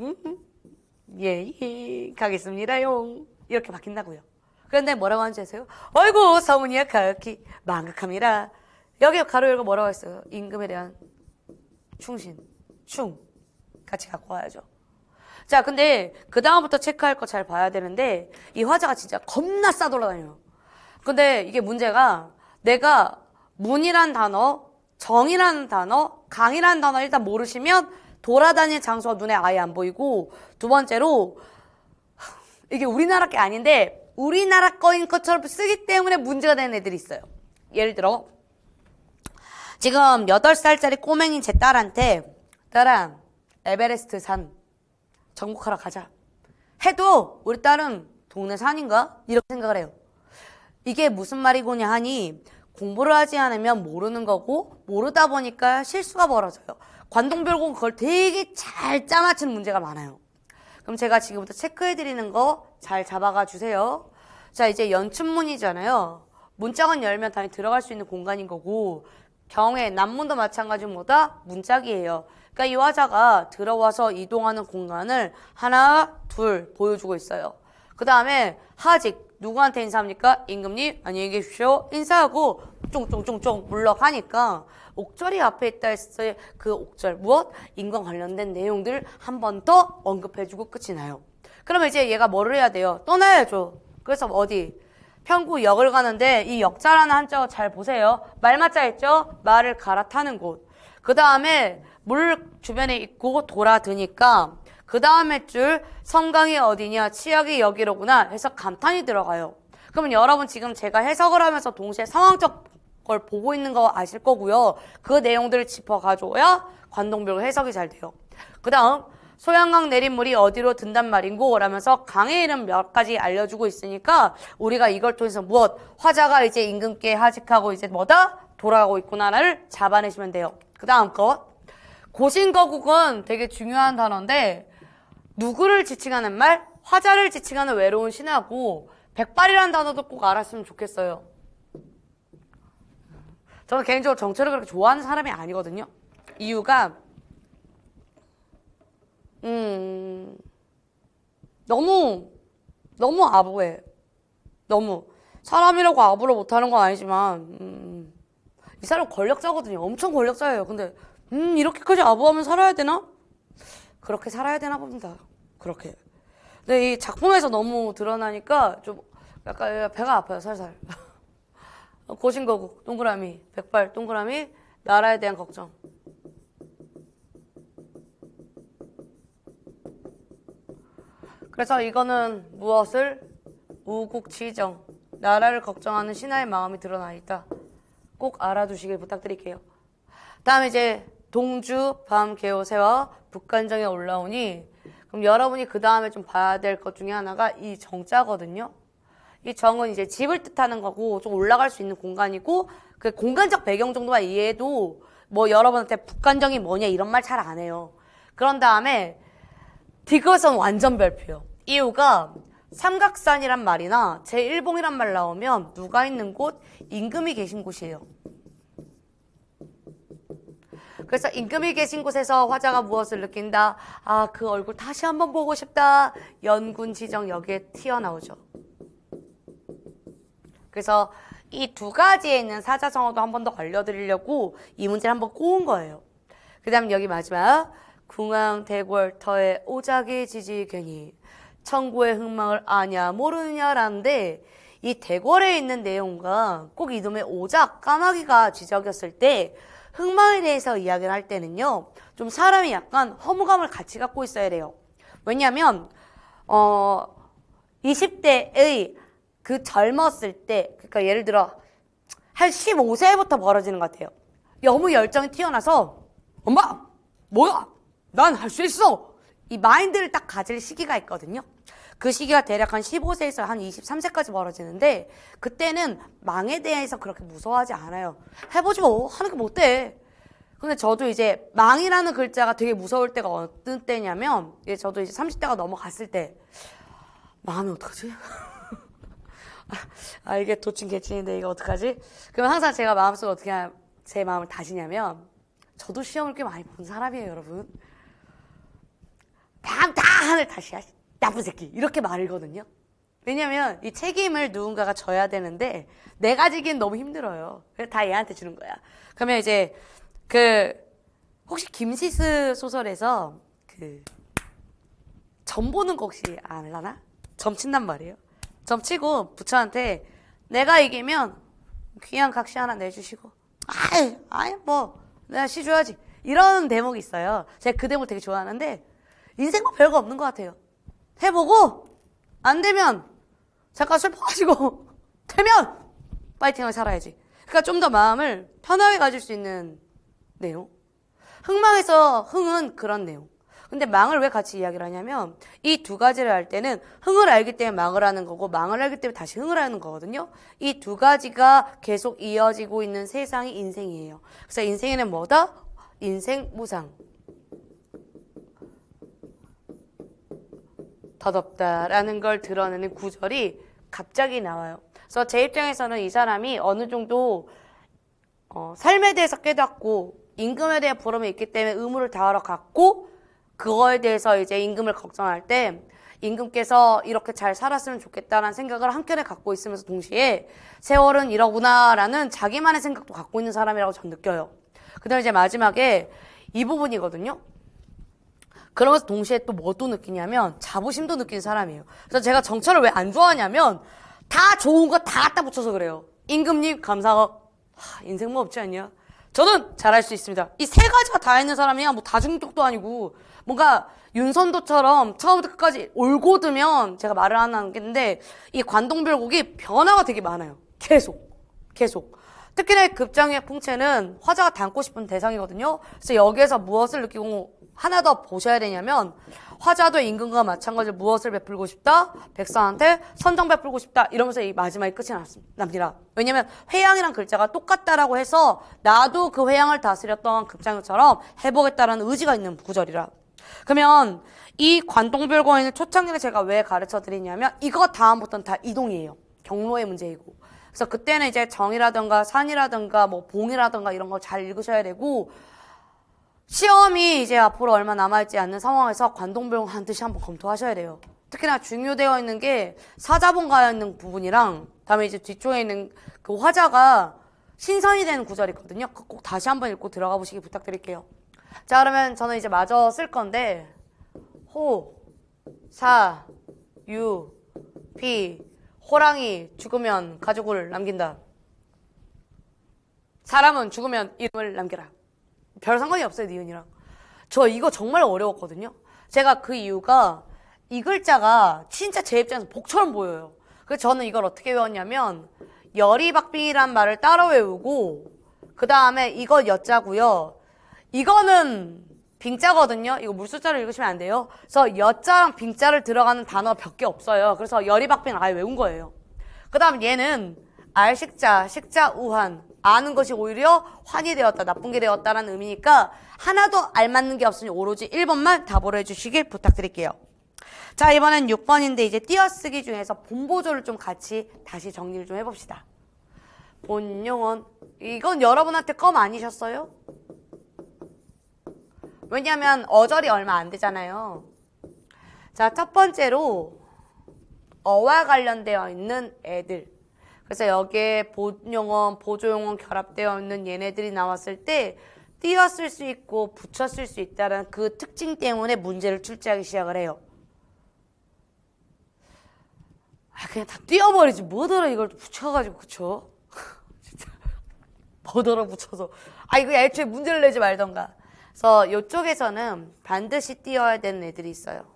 음? 예, 가겠습니다용. 이렇게 바뀐다고요. 그런데 뭐라고 하는지 아세요? 아이고, 서문이야, 가기 망극합니다. 여기 가로 열고 뭐라고 했어요? 임금에 대한 충신, 충. 같이 갖고 와야죠. 자, 근데 그 다음부터 체크할 거 잘 봐야 되는데 이 화자가 진짜 겁나 싸돌아다녀요. 근데 이게 문제가 내가 문이란 단어, 정이라는 단어, 강이라는 단어 일단 모르시면 돌아다닐 장소가 눈에 아예 안 보이고 두 번째로 이게 우리나라 게 아닌데 우리나라 거인 것처럼 쓰기 때문에 문제가 되는 애들이 있어요. 예를 들어 지금 여덟 살짜리 꼬맹인 제 딸한테 딸아 에베레스트 산 정복하러 가자 해도 우리 딸은 동네 산인가? 이렇게 생각을 해요. 이게 무슨 말이고냐 하니 공부를 하지 않으면 모르는 거고 모르다 보니까 실수가 벌어져요. 관동별곡은 그걸 되게 잘 짜맞히는 문제가 많아요. 그럼 제가 지금부터 체크해드리는 거 잘 잡아가 주세요. 자, 이제 연춘문이잖아요. 문짝은 열면 당연히 들어갈 수 있는 공간인 거고 경에 남문도 마찬가지로 뭐다? 문짝이에요. 그러니까 이 화자가 들어와서 이동하는 공간을 하나, 둘 보여주고 있어요. 그 다음에 하직 누구한테 인사합니까? 임금님 안녕히 계십시오 인사하고 쫑쫑쫑쫑 물러가니까 옥절이 앞에 있다 했어요그 옥절 무엇? 인과 관련된 내용들한 번 더 언급해주고 끝이 나요. 그러면 이제 얘가 뭐를 해야 돼요? 떠나야죠. 그래서 어디? 평구 역을 가는데 이 역자라는 한자어 잘 보세요. 말맞자 있죠? 말을 갈아타는 곳. 그 다음에 물 주변에 있고 돌아드니까 그 다음에 줄 성강이 어디냐 치약이 여기로구나 해서 감탄이 들어가요. 그러면 여러분 지금 제가 해석을 하면서 동시에 상황적 걸 보고 있는 거 아실 거고요. 그 내용들을 짚어가줘야 관동별로 해석이 잘 돼요. 그 다음 소양강 내린물이 어디로 든단 말인고 라면서 강의 이름 몇 가지 알려주고 있으니까 우리가 이걸 통해서 무엇 화자가 이제 임금께 하직하고 이제 뭐다 돌아가고 있구나를 잡아내시면 돼요 그 다음 것 고신거국은 되게 중요한 단어인데 누구를 지칭하는 말? 화자를 지칭하는 외로운 신하고 백발이라는 단어도 꼭 알았으면 좋겠어요 저는 개인적으로 정체를 그렇게 좋아하는 사람이 아니거든요. 이유가 음 너무 너무 아부해. 너무 사람이라고 아부를 못하는 건 아니지만 음, 이 사람 권력자거든요. 엄청 권력자예요. 근데 음 이렇게까지 아부하면 살아야 되나? 그렇게 살아야 되나 봅니다. 그렇게. 근데 이 작품에서 너무 드러나니까 좀 약간 배가 아파요 살살. 어, 고신거국 동그라미 백발 동그라미 나라에 대한 걱정 그래서 이거는 무엇을 우국지정 나라를 걱정하는 신하의 마음이 드러나 있다 꼭 알아두시길 부탁드릴게요 다음 이제 동주 밤개호새와 북간정에 올라오니 그럼 여러분이 그 다음에 좀 봐야 될 것 중에 하나가 이 정자거든요 이 정은 이제 집을 뜻하는 거고 좀 올라갈 수 있는 공간이고 그 공간적 배경 정도만 이해해도 뭐 여러분한테 북한정이 뭐냐 이런 말 잘 안 해요. 그런 다음에 디귿은 완전 별표 이유가 삼각산이란 말이나 제1봉이란 말 나오면 누가 있는 곳, 임금이 계신 곳이에요. 그래서 임금이 계신 곳에서 화자가 무엇을 느낀다? 아, 그 얼굴 다시 한번 보고 싶다. 연군 지정 여기에 튀어나오죠. 그래서 이 두 가지에 있는 사자성어도 한 번더 알려드리려고 이 문제를 한 번 꼬은 거예요. 그 다음 여기 마지막 궁항 대궐터의 오작이 지지괜이 천구의 흥망을 아냐 모르느냐라는데 이 대궐에 있는 내용과 꼭 이놈의 오작 까마귀가 지적였을때 흥망에 대해서 이야기를 할 때는요 좀 사람이 약간 허무감을 같이 갖고 있어야 돼요 왜냐하면 어 20대의 그 젊었을 때, 그러니까 예를 들어 한 15세부터 벌어지는 것 같아요. 너무 열정이 튀어나서 엄마, 뭐야? 난 할 수 있어. 이 마인드를 딱 가질 시기가 있거든요. 그 시기가 대략 한 15세에서 한 23세까지 벌어지는데 그때는 망에 대해서 그렇게 무서워하지 않아요. 해보지 뭐 하는 게못 돼. 뭐 근데 저도 이제 망이라는 글자가 되게 무서울 때가 어떤 때냐면 저도 이제 30대가 넘어갔을 때 마음이 어떡하지? 아, 이게 도충 개친인데 이거 어떡하지? 그럼 항상 제가 마음속에 어떻게 제 마음을 다시냐면 저도 시험을 꽤 많이 본 사람이에요, 여러분. 방다 하늘 다시야. 나쁜 새끼. 이렇게 말이거든요. 왜냐면 이 책임을 누군가가 져야 되는데 내가 지기엔 너무 힘들어요. 그래서 다 얘한테 주는 거야. 그러면 이제 그 혹시 김시스 소설에서 그점 보는 거 혹시 알라나? 점 친단 말이에요. 점치고 부처한테 내가 이기면 귀한 각시 하나 내주시고 아이 아이 뭐 내가 시 줘야지 이런 대목이 있어요. 제가 그 대목 되게 좋아하는데 인생 뭐 별거 없는 것 같아요. 해보고 안 되면 잠깐 슬퍼가지고 되면 파이팅을 살아야지. 그러니까 좀 더 마음을 편하게 가질 수 있는 내용. 흥망에서 흥은 그런 내용. 근데 망을 왜 같이 이야기를 하냐면 이 두 가지를 할 때는 흥을 알기 때문에 망을 하는 거고 망을 알기 때문에 다시 흥을 하는 거거든요. 이 두 가지가 계속 이어지고 있는 세상이 인생이에요. 그래서 인생에는 뭐다? 인생 무상. 덧없다라는걸 드러내는 구절이 갑자기 나와요. 그래서 제 입장에서는 이 사람이 어느 정도 어, 삶에 대해서 깨닫고 임금에 대한 보람이 있기 때문에 의무를 다하러 갔고 그거에 대해서 이제 임금을 걱정할 때 임금께서 이렇게 잘 살았으면 좋겠다라는 생각을 한켠에 갖고 있으면서 동시에 세월은 이러구나라는 자기만의 생각도 갖고 있는 사람이라고 전 느껴요. 그다음에 이제 마지막에 이 부분이거든요. 그러면서 동시에 또 뭐도 느끼냐면 자부심도 느낀 사람이에요. 그래서 제가 정철을 왜안 좋아하냐면 다 좋은 거 다 갖다 붙여서 그래요. 임금님 감사하 인생 뭐 없지 않냐? 저는 잘할 수 있습니다. 이 세 가지가 다 있는 사람이야 뭐 다중독도 아니고 뭔가 윤선도처럼 처음부터 끝까지 올고드면 제가 말을 안 하는 건데 이 관동별곡이 변화가 되게 많아요. 계속, 계속. 특히나 급장의 풍채는 화자가 닮고 싶은 대상이거든요. 그래서 여기에서 무엇을 느끼고 하나 더 보셔야 되냐면 화자도 임금과 마찬가지로 무엇을 베풀고 싶다? 백성한테 선정 베풀고 싶다. 이러면서 이 마지막이 끝이 납니다. 왜냐면 하 회양이란 글자가 똑같다라고 해서 나도 그 회양을 다스렸던 급장처럼 해보겠다라는 의지가 있는 구절이라 그러면 이 관동별거인을 초창기에 제가 왜 가르쳐 드리냐면 이거 다음부터는 다 이동이에요. 경로의 문제이고. 그래서 그때는 이제 정이라든가 산이라든가 뭐 봉이라든가 이런 걸 잘 읽으셔야 되고 시험이 이제 앞으로 얼마 남아있지 않는 상황에서 관동별거 반드시 한번 검토하셔야 돼요. 특히나 중요되어 있는 게 사자본가에 있는 부분이랑 다음에 이제 뒤쪽에 있는 그 화자가 신선이 되는 구절이 있거든요. 꼭 다시 한번 읽고 들어가 보시기 부탁드릴게요. 자 그러면 저는 이제 마저 쓸 건데 호, 사, 유, 피 호랑이 죽으면 가족을 남긴다 사람은 죽으면 이름을 남겨라 별 상관이 없어요 니은이랑 저 이거 정말 어려웠거든요 제가 그 이유가 이 글자가 진짜 제 입장에서 복처럼 보여요 그래서 저는 이걸 어떻게 외웠냐면 열이박빙이란 말을 따라 외우고 그 다음에 이거 여자고요 이거는 빙자거든요. 이거 물숫자로 읽으시면 안 돼요. 그래서 여자랑 빙자를 들어가는 단어 가몇개 없어요. 그래서 여리박빙 아예 외운 거예요. 그 다음 얘는 알식자, 식자 우한. 아는 것이 오히려 환이 되었다, 나쁜 게 되었다라는 의미니까 하나도 알맞는 게 없으니 오로지 1번만 답으로 해주시길 부탁드릴게요. 자, 이번엔 6번인데 이제 띄어쓰기 중에서 본보조를 좀 같이 다시 정리를 좀 해봅시다. 본용언. 이건 여러분한테 껌 아니셨어요? 왜냐하면 어절이 얼마 안 되잖아요. 자, 첫 번째로 어와 관련되어 있는 애들. 그래서 여기에 보용언보조용언 결합되어 있는 얘네들이 나왔을 때띄어쓸 수 있고 붙여쓸 수 있다는 그 특징 때문에 문제를 출제하기 시작을 해요. 아, 그냥 다 띄어버리지. 뭐더라 이걸 붙여가지고 그쵸? 진짜 뭐더라 붙여서. 아 이거 애초에 문제를 내지 말던가. 그래서 이쪽에서는 반드시 띄어야 되는 애들이 있어요.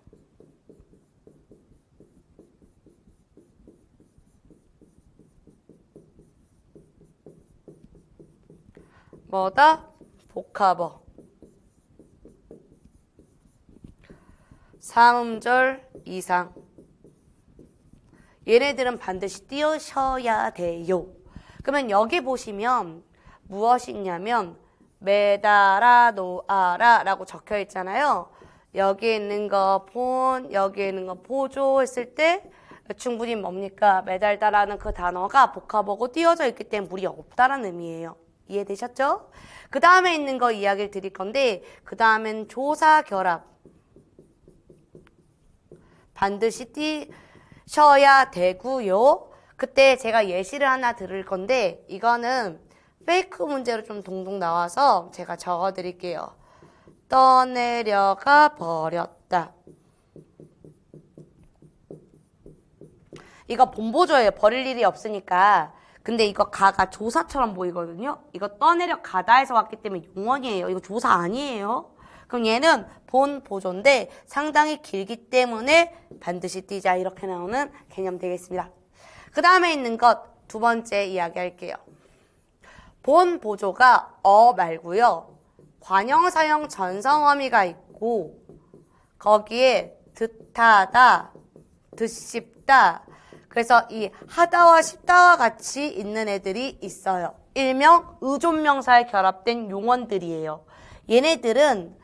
뭐다? 복합어. 사음절 이상. 얘네들은 반드시 띄어셔야 돼요. 그러면 여기 보시면 무엇이 있냐면 매달아 노아라 라고 적혀 있잖아요. 여기 있는 거 본, 여기 있는 거 보조 했을 때 충분히 뭡니까? 매달다라는 그 단어가 복합하고 띄어져 있기 때문에 물이 없다라는 의미예요. 이해되셨죠? 그 다음에 있는 거 이야기를 드릴 건데 그 다음엔 조사 결합 반드시 띄셔야 되고요. 그때 제가 예시를 하나 들을 건데 이거는 페이크 문제로 좀 동동 나와서 제가 적어드릴게요. 떠내려가 버렸다. 이거 본보조예요. 버릴 일이 없으니까. 근데 이거 가가 조사처럼 보이거든요. 이거 떠내려가다에서 왔기 때문에 용언이에요. 이거 조사 아니에요. 그럼 얘는 본보조인데 상당히 길기 때문에 반드시 뛰자 이렇게 나오는 개념 되겠습니다. 그 다음에 있는 것 두 번째 이야기할게요. 본 보조가 어 말고요. 관형사형 전성어미가 있고 거기에 듯하다듯싶다 그래서 이 하다와 싶다와 같이 있는 애들이 있어요. 일명 의존명사에 결합된 용언들이에요. 얘네들은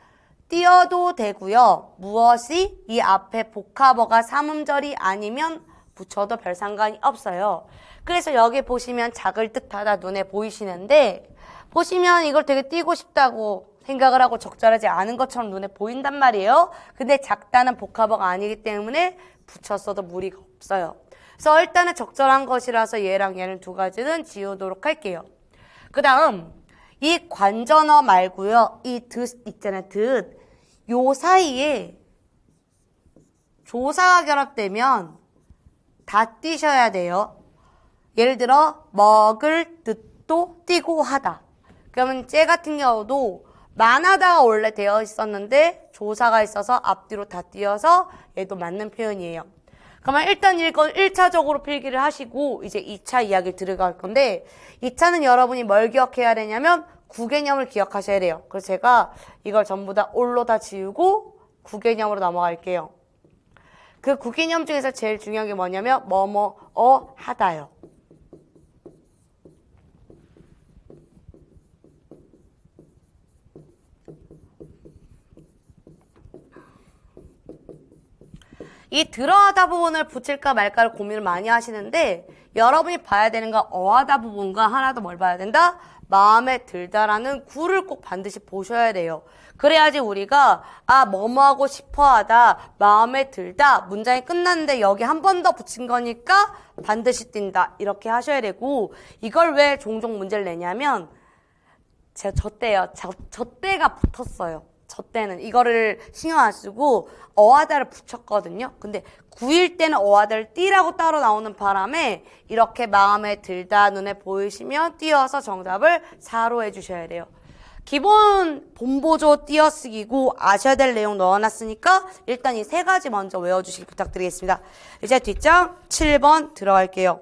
띄어도 되고요. 무엇이 이 앞에 복합어가 삼음절이 아니면 붙여도 별 상관이 없어요. 그래서 여기 보시면 작을 듯하다 눈에 보이시는데 보시면 이걸 되게 띄고 싶다고 생각을 하고 적절하지 않은 것처럼 눈에 보인단 말이에요. 근데 작다는 복합어가 아니기 때문에 붙였어도 무리가 없어요. 그래서 일단은 적절한 것이라서 얘랑 얘는 두 가지는 지우도록 할게요. 그 다음 이 관전어 말고요. 이 듯 있잖아요. 듯. 요 사이에 조사가 결합되면 다 띄셔야 돼요. 예를 들어 먹을 듯도 뛰고 하다. 그러면 쟤 같은 경우도 만하다가 원래 되어 있었는데 조사가 있어서 앞뒤로 다 뛰어서 얘도 맞는 표현이에요. 그러면 일단 이건 1차적으로 필기를 하시고 이제 2차 이야기를 들어갈 건데 2차는 여러분이 뭘 기억해야 되냐면 구개념을 기억하셔야 돼요. 그래서 제가 이걸 전부 다 올로 다 지우고 구개념으로 넘어갈게요. 그 구개념 중에서 제일 중요한 게 뭐냐면 뭐뭐 어 하다요. 이 들어하다 부분을 붙일까 말까를 고민을 많이 하시는데 여러분이 봐야 되는 건 어하다 부분과 하나 더뭘 봐야 된다? 마음에 들다라는 구를 꼭 반드시 보셔야 돼요. 그래야지 우리가 아 뭐뭐하고 싶어하다 마음에 들다 문장이 끝났는데 여기 한 번 더 붙인 거니까 반드시 뛴다 이렇게 하셔야 되고 이걸 왜 종종 문제를 내냐면 제가 저 때요 저, 저 때가 붙었어요. 저 때는 이거를 신경 안 쓰고 어하다를 붙였거든요. 근데 9일 때는 어하다를 띠라고 따로 나오는 바람에 이렇게 마음에 들다 눈에 보이시면 띄어서 정답을 4로 해주셔야 돼요. 기본 본보조 띄어쓰기고 아셔야 될 내용 넣어놨으니까 일단 이 세 가지 먼저 외워주시기 부탁드리겠습니다. 이제 뒷장 7번 들어갈게요.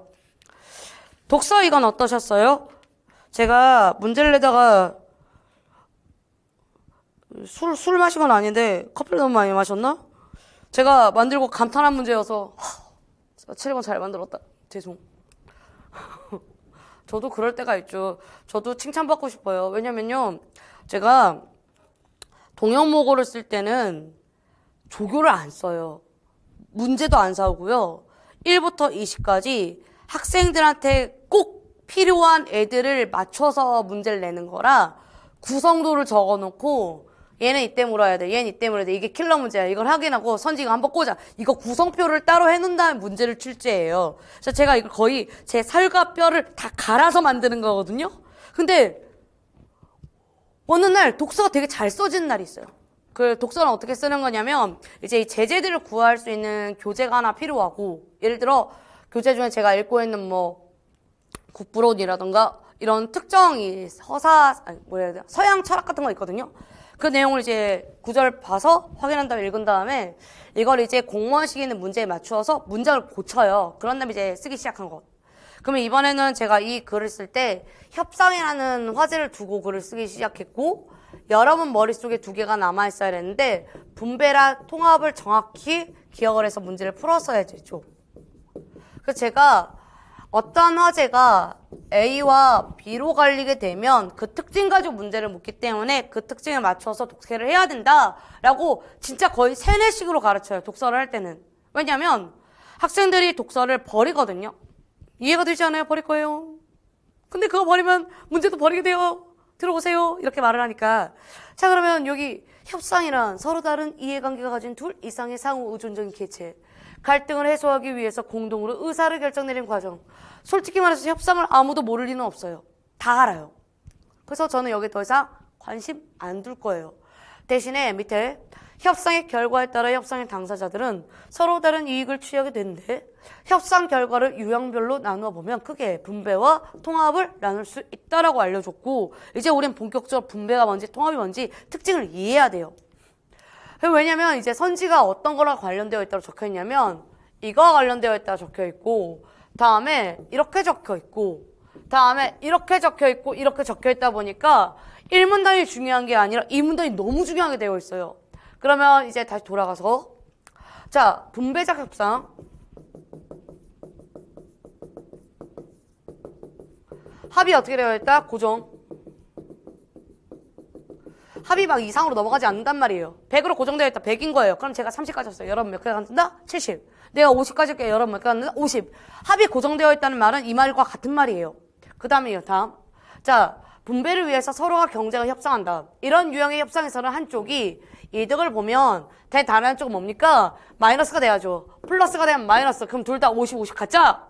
독서 이건 어떠셨어요? 제가 문제를 내다가 술, 술 마신 건 아닌데 커피를 너무 많이 마셨나? 제가 만들고 감탄한 문제여서 제 7번 잘 만들었다. 죄송. 저도 그럴 때가 있죠. 저도 칭찬받고 싶어요. 왜냐면요. 제가 동영모고를 쓸 때는 조교를 안 써요. 문제도 안 사오고요. 1부터 20까지 학생들한테 꼭 필요한 애들을 맞춰서 문제를 내는 거라 구성도를 적어 놓고 얘는 이때 물어야 돼. 얘는 이때 물어야 돼. 이게 킬러 문제야. 이걸 확인하고 선지가 한번 꽂아. 이거 구성표를 따로 해놓은 다음 문제를 출제해요. 그래서 제가 이걸 거의 제 살과 뼈를 다 갈아서 만드는 거거든요. 근데 어느 날 독서가 되게 잘 써진 날이 있어요. 그 독서는 어떻게 쓰는 거냐면 이제 이 제재들을 구할 수 있는 교재가 하나 필요하고 예를 들어 교재 중에 제가 읽고 있는 뭐 국부론이라던가 이런 특정이 서사 아니 뭐라 해야 돼 서양 철학 같은 거 있거든요. 그 내용을 이제 구절 봐서 확인한 다음에 읽은 다음에 이걸 이제 공무원시기는 문제에 맞추어서 문장을 고쳐요. 그런 다음에 이제 쓰기 시작한 것. 그러면 이번에는 제가 이 글을 쓸 때 협상이라는 화제를 두고 글을 쓰기 시작했고 여러분 머릿속에 두 개가 남아있어야 했는데 분배라 통합을 정확히 기억을 해서 문제를 풀었어야 되죠. 그래서 제가 어떤 화제가 A와 B로 갈리게 되면 그 특징 가지고 문제를 묻기 때문에 그 특징에 맞춰서 독해를 해야 된다라고 진짜 거의 세뇌식으로 가르쳐요. 독서를 할 때는. 왜냐면 학생들이 독서를 버리거든요. 이해가 되지 않아요? 버릴 거예요. 근데 그거 버리면 문제도 버리게 돼요. 들어오세요. 이렇게 말을 하니까. 자, 그러면 여기 협상이란 서로 다른 이해관계가 가진 둘 이상의 상호 의존적인 개체. 갈등을 해소하기 위해서 공동으로 의사를 결정 내린 과정. 솔직히 말해서 협상을 아무도 모를 리는 없어요. 다 알아요. 그래서 저는 여기 더 이상 관심 안 둘 거예요. 대신에 밑에 협상의 결과에 따라 협상의 당사자들은 서로 다른 이익을 취하게 되는데 협상 결과를 유형별로 나누어 보면 크게 분배와 통합을 나눌 수 있다라고 알려줬고 이제 우린 본격적으로 분배가 뭔지 통합이 뭔지 특징을 이해해야 돼요. 왜냐면 이제 선지가 어떤 거랑 관련되어 있다고 적혀 있냐면 이거 관련되어 있다고 적혀 있고 다음에 이렇게 적혀 있고 다음에 이렇게 적혀 있고 이렇게 적혀 있다 보니까 1문단이 중요한 게 아니라 2문단이 너무 중요하게 되어 있어요. 그러면 이제 다시 돌아가서 자, 분배작 협상 합의 어떻게 되어 있다? 고정 합의방 이상으로 넘어가지 않는단 말이에요. 100으로 고정되어 있다. 100인 거예요. 그럼 제가 30까지 했어요. 여러분 몇개가 간다? 70. 내가 50까지 할게요. 여러분 몇개 간다? 50. 합의 고정되어 있다는 말은 이 말과 같은 말이에요. 그 다음이에요. 다음. 자, 분배를 위해서 서로가 경쟁을 협상한다. 이런 유형의 협상에서는 한쪽이 이득을 보면 다른 한쪽은 뭡니까? 마이너스가 돼야죠. 플러스가 되면 마이너스. 그럼 둘 다 50, 50 같자?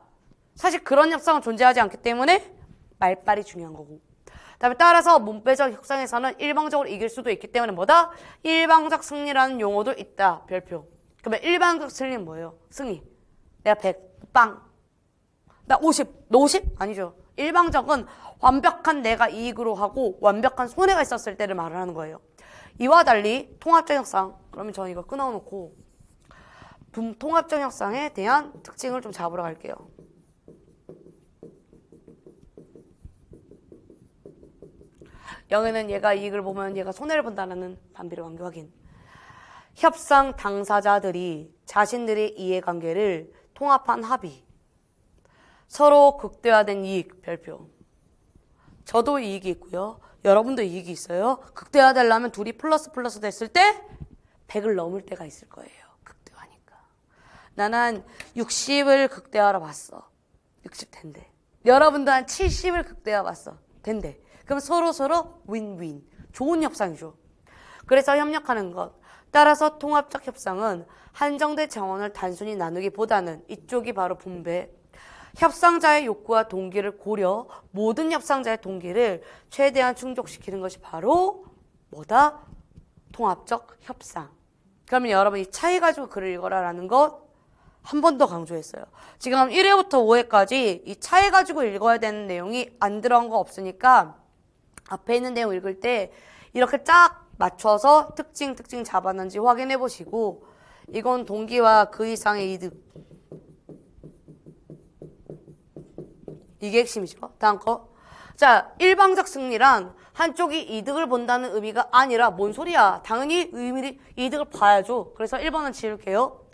사실 그런 협상은 존재하지 않기 때문에 말빨이 중요한 거고. 다음에 따라서 몸빼적 협상에서는 일방적으로 이길 수도 있기 때문에 뭐다? 일방적 승리라는 용어도 있다. 별표. 그러면 일방적 승리는 뭐예요? 승리. 내가 100, 빵. 나 50, 너 50? 아니죠. 일방적은 완벽한 내가 이익으로 하고 완벽한 손해가 있었을 때를 말 하는 거예요. 이와 달리 통합적 협상, 그러면 저는 이거 끊어놓고 통합적 협상에 대한 특징을 좀 잡으러 갈게요. 영에는 얘가 이익을 보면 얘가 손해를 본다는 반비례 관계 확인. 협상 당사자들이 자신들의 이해관계를 통합한 합의. 서로 극대화된 이익 별표. 저도 이익이 있고요. 여러분도 이익이 있어요. 극대화 되려면 둘이 플러스 플러스 됐을 때 100을 넘을 때가 있을 거예요. 극대화니까. 나는 60을 극대화로 봤어. 60 된대. 여러분도 한 70을 극대화 봤어. 된대. 그럼 서로 서로 윈윈 좋은 협상이죠. 그래서 협력하는 것. 따라서 통합적 협상은 한정된 정원을 단순히 나누기보다는 이쪽이 바로 분배. 협상자의 욕구와 동기를 고려, 모든 협상자의 동기를 최대한 충족시키는 것이 바로 뭐다? 통합적 협상. 그러면 여러분 이 차이 가지고 글을 읽어라라는 것 한 번 더 강조했어요. 지금 1회부터 5회까지 이 차이 가지고 읽어야 되는 내용이 안 들어간 거 없으니까 앞에 있는 내용 읽을 때 이렇게 쫙 맞춰서 특징 특징 잡았는지 확인해 보시고 이건 동기와 그 이상의 이득 이게 핵심이죠. 다음 거. 자, 일방적 승리란 한쪽이 이득을 본다는 의미가 아니라 뭔 소리야. 당연히 의미를 이득을 봐야죠. 그래서 1번은 지울게요.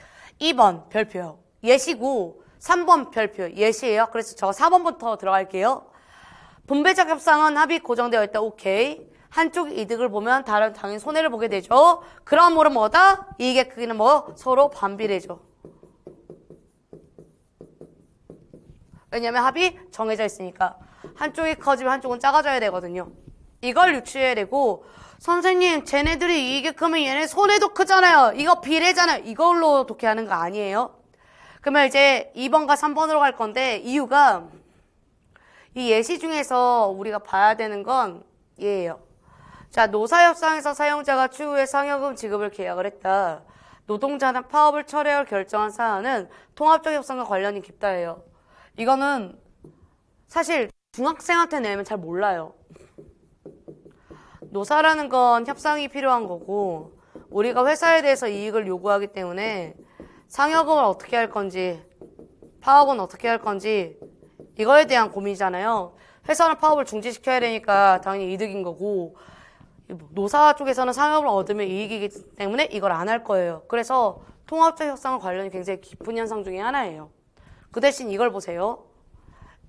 2번 별표 예시고 3번 별표 예시예요. 그래서 저 4번부터 들어갈게요. 분배적 협상은 합의 고정되어 있다. 오케이. 한쪽 이득을 보면 다른 당연 손해를 보게 되죠. 그러므로 뭐다? 이익의 크기는 뭐? 서로 반비례죠. 왜냐하면 합이 정해져 있으니까. 한쪽이 커지면 한쪽은 작아져야 되거든요. 이걸 유추해야 되고 선생님 쟤네들이 이익이 크면 얘네 손해도 크잖아요. 이거 비례잖아요. 이걸로 독해하는 거 아니에요? 그러면 이제 2번과 3번으로 갈 건데 이유가 이 예시 중에서 우리가 봐야 되는 건 얘예요. 자, 노사협상에서 사용자가 추후에 상여금 지급을 계약을 했다. 노동자는 파업을 철회할 결정한 사안은 통합적 협상과 관련이 깊다 예요 이거는 사실 중학생한테 내면 잘 몰라요. 노사라는 건 협상이 필요한 거고 우리가 회사에 대해서 이익을 요구하기 때문에 상여금을 어떻게 할 건지 파업은 어떻게 할 건지 이거에 대한 고민이잖아요. 회사는 파업을 중지시켜야 되니까 당연히 이득인 거고 뭐 노사 쪽에서는 상업을 얻으면 이익이기 때문에 이걸 안 할 거예요. 그래서 통합적 협상과 관련이 굉장히 깊은 현상 중에 하나예요. 그 대신 이걸 보세요.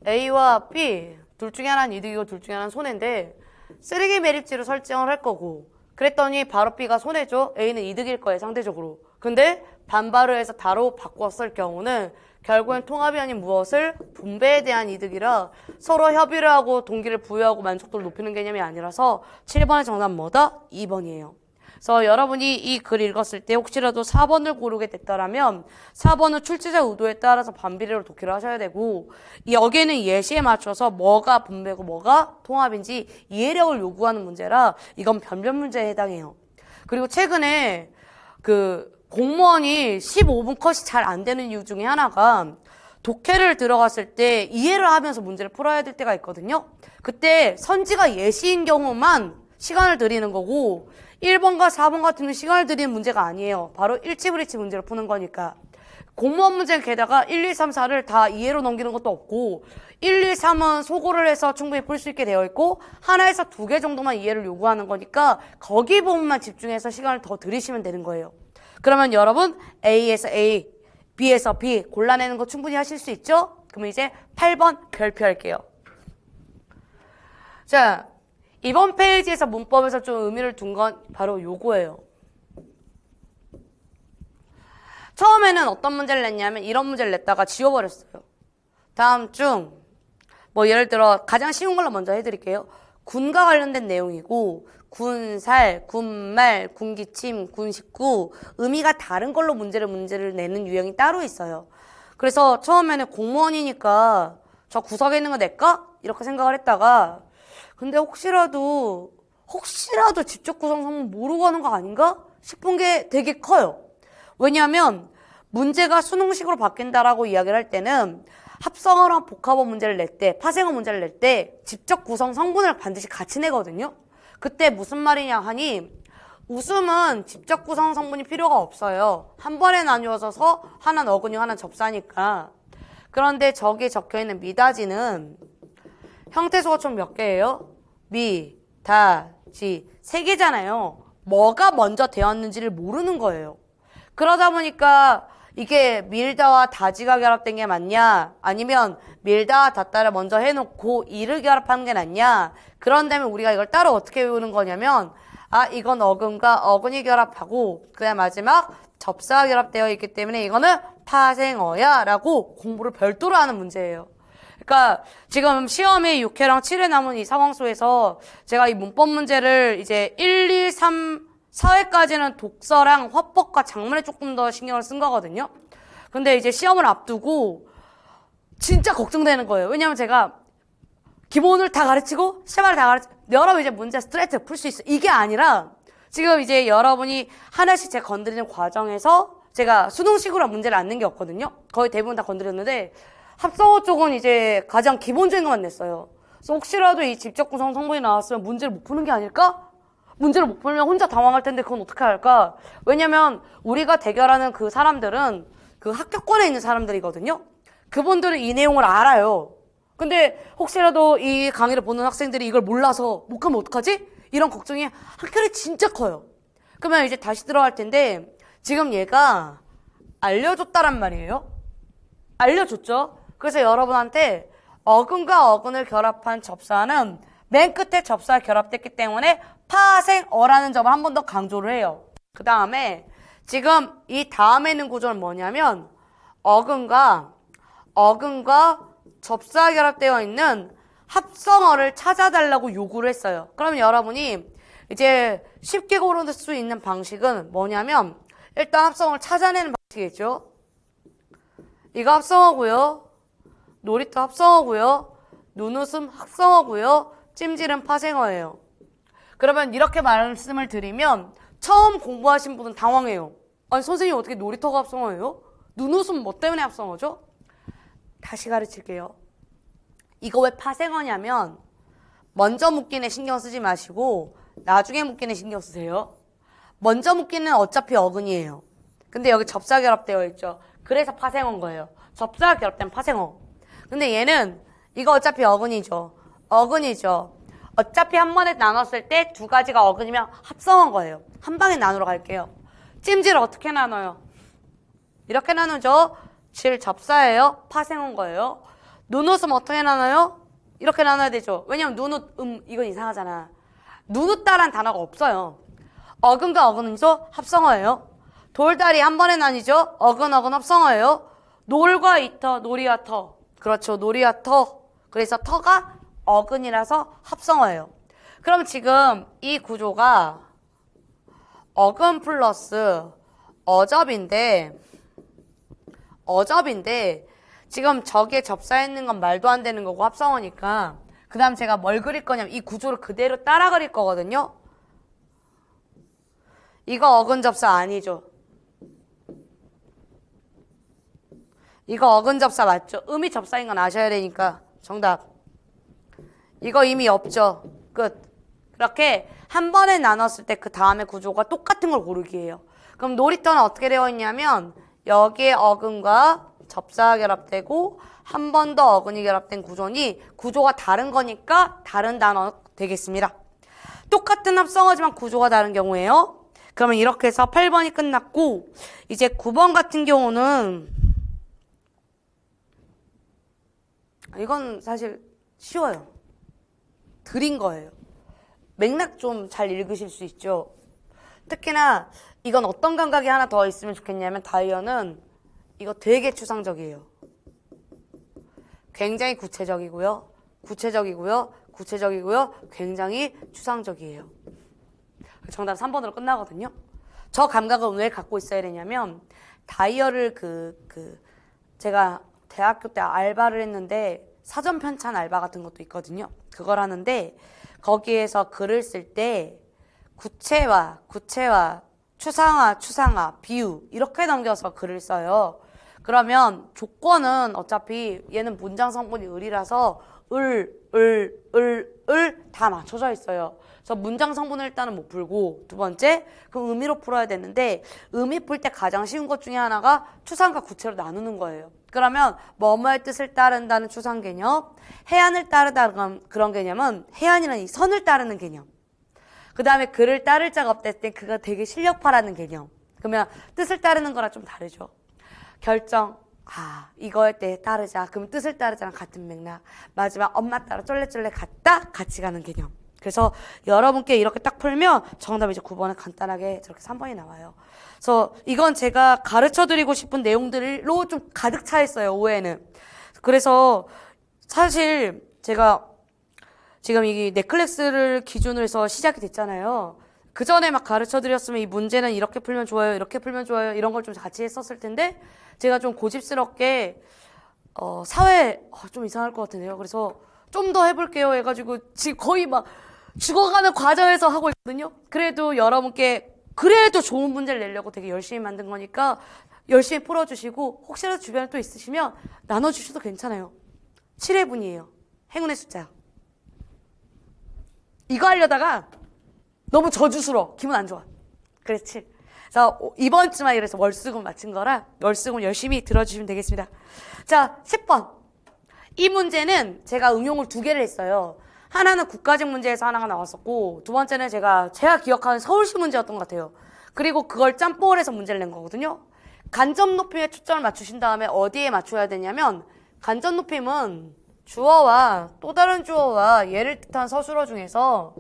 A와 B 둘 중에 하나는 이득이고 둘 중에 하나는 손해인데 쓰레기 매립지로 설정을 할 거고 그랬더니 바로 B가 손해죠. A는 이득일 거예요 상대적으로. 근데 반발을 해서 다로 바꿨을 경우는 결국엔 통합이 아닌 무엇을 분배에 대한 이득이라 서로 협의를 하고 동기를 부여하고 만족도를 높이는 개념이 아니라서 7번의 정답 뭐다? 2번이에요. 그래서 여러분이 이 글 읽었을 때 혹시라도 4번을 고르게 됐다라면 4번은 출제자 의도에 따라서 반비례로 독해를 하셔야 되고 여기에는 예시에 맞춰서 뭐가 분배고 뭐가 통합인지 이해력을 요구하는 문제라 이건 변변 문제에 해당해요. 그리고 최근에 그 공무원이 15분 컷이 잘 안 되는 이유 중에 하나가 독해를 들어갔을 때 이해를 하면서 문제를 풀어야 될 때가 있거든요. 그때 선지가 예시인 경우만 시간을 드리는 거고 1번과 4번 같은 경우 시간을 드리는 문제가 아니에요. 바로 일치브리치 문제를 푸는 거니까. 공무원 문제는 게다가 1, 2, 3, 4를 다 이해로 넘기는 것도 없고 1, 2, 3은 소고를 해서 충분히 풀 수 있게 되어 있고 하나에서 두 개 정도만 이해를 요구하는 거니까 거기 부분만 집중해서 시간을 더 들이시면 되는 거예요. 그러면 여러분 A에서 A, B에서 B 골라내는 거 충분히 하실 수 있죠? 그럼 이제 8번 별표할게요. 자, 이번 페이지에서 문법에서 좀 의미를 둔 건 바로 요거예요. 처음에는 어떤 문제를 냈냐면 이런 문제를 냈다가 지워버렸어요. 다음 중, 뭐 예를 들어 가장 쉬운 걸로 먼저 해드릴게요. 군과 관련된 내용이고 군살, 군말, 군기침, 군식구 의미가 다른 걸로 문제를 문제를 내는 유형이 따로 있어요. 그래서 처음에는 공무원이니까 저 구석에 있는 거낼까 이렇게 생각을 했다가 근데 혹시라도 혹시라도 직접 구성 성분 모르고 하는 거 아닌가? 싶은 게 되게 커요. 왜냐하면 문제가 수능식으로 바뀐다라고 이야기를 할 때는 합성어랑 복합어 문제를 낼 때, 파생어 문제를 낼 때 직접 구성 성분을 반드시 같이 내거든요. 그때 무슨 말이냐 하니 웃음은 직접 구성 성분이 필요가 없어요. 한 번에 나누어져서 하나는 어근이 하나는 접사니까. 그런데 저기 적혀있는 미다지는 형태소가 몇 개예요? 미, 다, 지. 세 개잖아요. 뭐가 먼저 되었는지를 모르는 거예요. 그러다 보니까 이게 밀다와 다지가 결합된 게 맞냐? 아니면 밀다, 다다를 먼저 해놓고 이를 결합하는 게 낫냐? 그런다면 우리가 이걸 따로 어떻게 외우는 거냐면 아 이건 어근과 어근이 결합하고 그다음 마지막 접사가 결합되어 있기 때문에 이거는 파생어야 라고 공부를 별도로 하는 문제예요. 그러니까 지금 시험에 6회랑 7회 남은 이 상황 속에서 제가 이 문법 문제를 이제 1, 2, 3, 사회까지는 독서랑 화법과 작문에 조금 더 신경을 쓴 거거든요. 근데 이제 시험을 앞두고 진짜 걱정되는 거예요. 왜냐면 하 제가 기본을 다 가르치고 실마를 다 가르치고 여러분 이제 문제 스트레이트 풀 수 있어. 이게 아니라 지금 이제 여러분이 하나씩 제 건드리는 과정에서 제가 수능식으로 문제를 안 낸 게 없거든요. 거의 대부분 다 건드렸는데 합성어 쪽은 이제 가장 기본적인 것만 냈어요. 그래서 혹시라도 이 직접 구성 성분이 나왔으면 문제를 못 푸는 게 아닐까? 문제를 못 풀면 혼자 당황할 텐데 그건 어떻게 할까? 왜냐면 우리가 대결하는 그 사람들은 그 학교권에 있는 사람들이거든요. 그분들은 이 내용을 알아요. 근데 혹시라도 이 강의를 보는 학생들이 이걸 몰라서 못 가면 어떡하지? 이런 걱정이 학교에 진짜 커요. 그러면 이제 다시 들어갈 텐데 지금 얘가 알려줬다란 말이에요. 알려줬죠? 그래서 여러분한테 어근과 어근을 결합한 접사는 맨 끝에 접사가 결합됐기 때문에 파생어라는 점을 한 번 더 강조를 해요. 그 다음에 지금 이 다음에 있는 구조는 뭐냐면 어근과 어근과 접사 결합되어 있는 합성어를 찾아달라고 요구를 했어요. 그럼 여러분이 이제 쉽게 고르는수 있는 방식은 뭐냐면 일단 합성어를 찾아내는 방식이죠. 겠 이거 합성어고요. 놀이터 합성어고요. 눈웃음 합성어고요. 찜질은 파생어예요. 그러면 이렇게 말씀을 드리면 처음 공부하신 분은 당황해요. 아니 선생님 어떻게 놀이터가 합성어예요? 눈웃음 뭐 때문에 합성어죠? 다시 가르칠게요. 이거 왜 파생어냐면 먼저 묶기는 신경 쓰지 마시고 나중에 묶기는 신경 쓰세요. 먼저 묶기는 어차피 어근이에요. 근데 여기 접사 결합되어 있죠. 그래서 파생어인 거예요. 접사 결합된 파생어. 근데 얘는 이거 어차피 어근이죠. 어근이죠. 어차피 한 번에 나눴을 때 두 가지가 어근이면 합성한 거예요. 한 방에 나누러 갈게요. 찜질 어떻게 나눠요? 이렇게 나누죠. 질 접사예요. 파생한 거예요. 눈웃음 어떻게 나눠요? 이렇게 나눠야 되죠. 왜냐면 하 눈웃음 이건 이상하잖아. 눈웃다란 단어가 없어요. 어근과 어근이죠. 합성어예요. 돌다리 한 번에 나뉘죠. 어근 어근 합성어예요. 놀과 이터, 놀이와 터. 그렇죠. 놀이와 터. 그래서 터가 어근이라서 합성어예요. 그럼 지금 이 구조가 어근 플러스 어접인데 어접인데 지금 저기에 접사했는건 말도 안 되는 거고 합성어니까 그 다음 제가 뭘 그릴 거냐면 이 구조를 그대로 따라 그릴 거거든요. 이거 어근 접사 아니죠. 이거 어근 접사 맞죠? 음이 접사인 건 아셔야 되니까 정답. 이거 이미 없죠. 끝. 그렇게 한 번에 나눴을 때 그 다음에 구조가 똑같은 걸 고르기 해요. 그럼 놀이터는 어떻게 되어 있냐면 여기에 어근과 접사 결합되고 한 번 더 어근이 결합된 구조니 구조가 다른 거니까 다른 단어 되겠습니다. 똑같은 합성어지만 구조가 다른 경우에요. 그러면 이렇게 해서 8번이 끝났고 이제 9번 같은 경우는 이건 사실 쉬워요. 드린 거예요. 맥락 좀 잘 읽으실 수 있죠. 특히나 이건 어떤 감각이 하나 더 있으면 좋겠냐면 다이어는 이거 되게 추상적이에요. 굉장히 구체적이고요. 구체적이고요. 구체적이고요. 굉장히 추상적이에요. 정답 3번으로 끝나거든요. 저 감각은 왜 갖고 있어야 되냐면 다이어를 그, 그, 제가 대학교 때 알바를 했는데 사전 편찬 알바 같은 것도 있거든요. 그걸 하는데 거기에서 글을 쓸 때 구체화, 구체화, 추상화, 추상화, 비유 이렇게 넘겨서 글을 써요. 그러면 조건은 어차피 얘는 문장 성분이 을이라서 을, 을, 을, 을 다 맞춰져 있어요. 그래서 문장 성분을 일단은 못 풀고 두 번째 그 의미로 풀어야 되는데 의미 풀 때 가장 쉬운 것 중에 하나가 추상과 구체로 나누는 거예요. 그러면 뭐뭐의 뜻을 따른다는 추상 개념, 해안을 따르다는 그런 개념은 해안이라는 이 선을 따르는 개념. 그 다음에 그를 따를 자가 없다 을땐 그가 되게 실력파라는 개념. 그러면 뜻을 따르는 거랑 좀 다르죠. 결정, 아, 이거일 때 따르자. 그럼 뜻을 따르자랑 같은 맥락. 마지막 엄마 따라 쫄래쫄래 갔다 같이 가는 개념. 그래서 여러분께 이렇게 딱 풀면 정답 이 이제 9번에 간단하게 저렇게 3번이 나와요. 그래서 이건 제가 가르쳐 드리고 싶은 내용들로 좀 가득 차 있어요, 오해는. 그래서 사실 제가 지금 이 넷클래스를 기준으로 해서 시작이 됐잖아요. 그 전에 막 가르쳐 드렸으면 이 문제는 이렇게 풀면 좋아요, 이렇게 풀면 좋아요, 이런 걸 좀 같이 했었을 텐데, 제가 좀 고집스럽게, 어, 사회, 어, 좀 이상할 것 같은데요. 그래서 좀 더 해볼게요 해가지고 지금 거의 막 죽어가는 과정에서 하고 있거든요. 그래도 여러분께 그래도 좋은 문제를 내려고 되게 열심히 만든 거니까 열심히 풀어주시고 혹시라도 주변에 또 있으시면 나눠주셔도 괜찮아요. 7회분이에요. 행운의 숫자. 이거 하려다가 너무 저주스러워. 기분 안 좋아. 그렇지. 자, 이번 주만 이래서 월수금 마친 거라 월수금 열심히 들어주시면 되겠습니다. 자, 10번. 이 문제는 제가 응용을 두 개를 했어요. 하나는 국가적 문제에서 하나가 나왔었고 두 번째는 제가 제가 기억하는 서울시 문제였던 것 같아요. 그리고 그걸 짬뽕을해서 문제를 낸 거거든요. 간접 높임에 초점을 맞추신 다음에 어디에 맞춰야 되냐면 간접 높임은 주어와 또 다른 주어와 예를 뜻한 서술어 중에서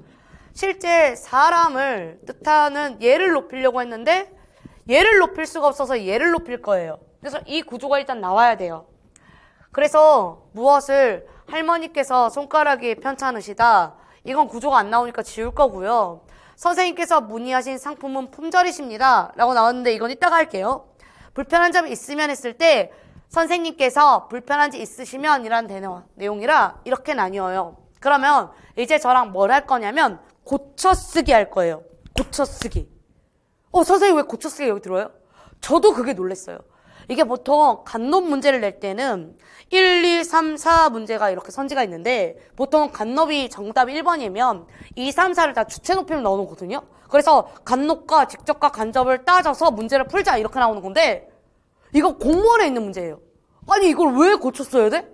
실제 사람을 뜻하는 예를 높이려고 했는데 예를 높일 수가 없어서 예를 높일 거예요. 그래서 이 구조가 일단 나와야 돼요. 그래서 무엇을 할머니께서 손가락이 편찮으시다. 이건 구조가 안 나오니까 지울 거고요. 선생님께서 문의하신 상품은 품절이십니다. 라고 나왔는데 이건 이따가 할게요. 불편한 점이 있으면 했을 때 선생님께서 불편한 지 있으시면 이라는 내용이라 이렇게 나뉘어요. 그러면 이제 저랑 뭘 할 거냐면 고쳐쓰기 할 거예요. 고쳐쓰기. 어, 선생님 왜 고쳐쓰기 여기 들어요? 저도 그게 놀랬어요. 이게 보통 간높 문제를 낼 때는 1, 2, 3, 4 문제가 이렇게 선지가 있는데 보통 간높이 정답 1번이면 2, 3, 4를 다 주체 높이로 넣어놓거든요. 그래서 간높과 직접과 간접을 따져서 문제를 풀자 이렇게 나오는 건데 이거 공무원에 있는 문제예요. 아니 이걸 왜 고쳐 써야 돼?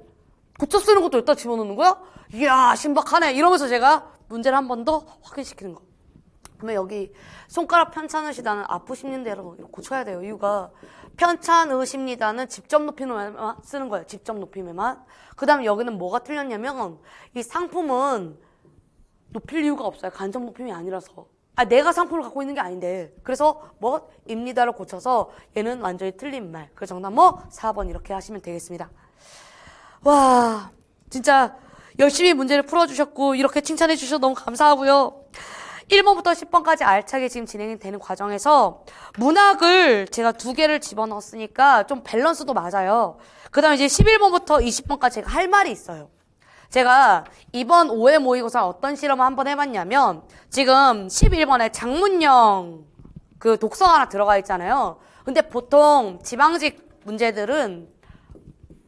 고쳐 쓰는 것도 여기다 집어넣는 거야? 이야 신박하네 이러면서 제가 문제를 한 번 더 확인시키는 거. 그러면 여기 손가락 편찮으시다는 아프십니다 여러분 이거 고쳐야 돼요 이유가 편찬의심니다는 직접 높임에만 쓰는 거예요. 직접 높임에만. 그 다음 에 여기는 뭐가 틀렸냐면 이 상품은 높일 이유가 없어요. 간접 높임이 아니라서. 아 내가 상품을 갖고 있는 게 아닌데. 그래서 뭐 입니다를 고쳐서 얘는 완전히 틀린 말. 그 정답 뭐 4번 이렇게 하시면 되겠습니다. 와 진짜 열심히 문제를 풀어주셨고 이렇게 칭찬해 주셔서 너무 감사하고요. 1번부터 10번까지 알차게 지금 진행이 되는 과정에서 문학을 제가 두 개를 집어넣었으니까 좀 밸런스도 맞아요. 그 다음에 이제 11번부터 20번까지 제가 할 말이 있어요. 제가 이번 5회 모의고사 어떤 실험을 한번 해봤냐면 지금 11번에 장문형 그독서 하나 들어가 있잖아요. 근데 보통 지방직 문제들은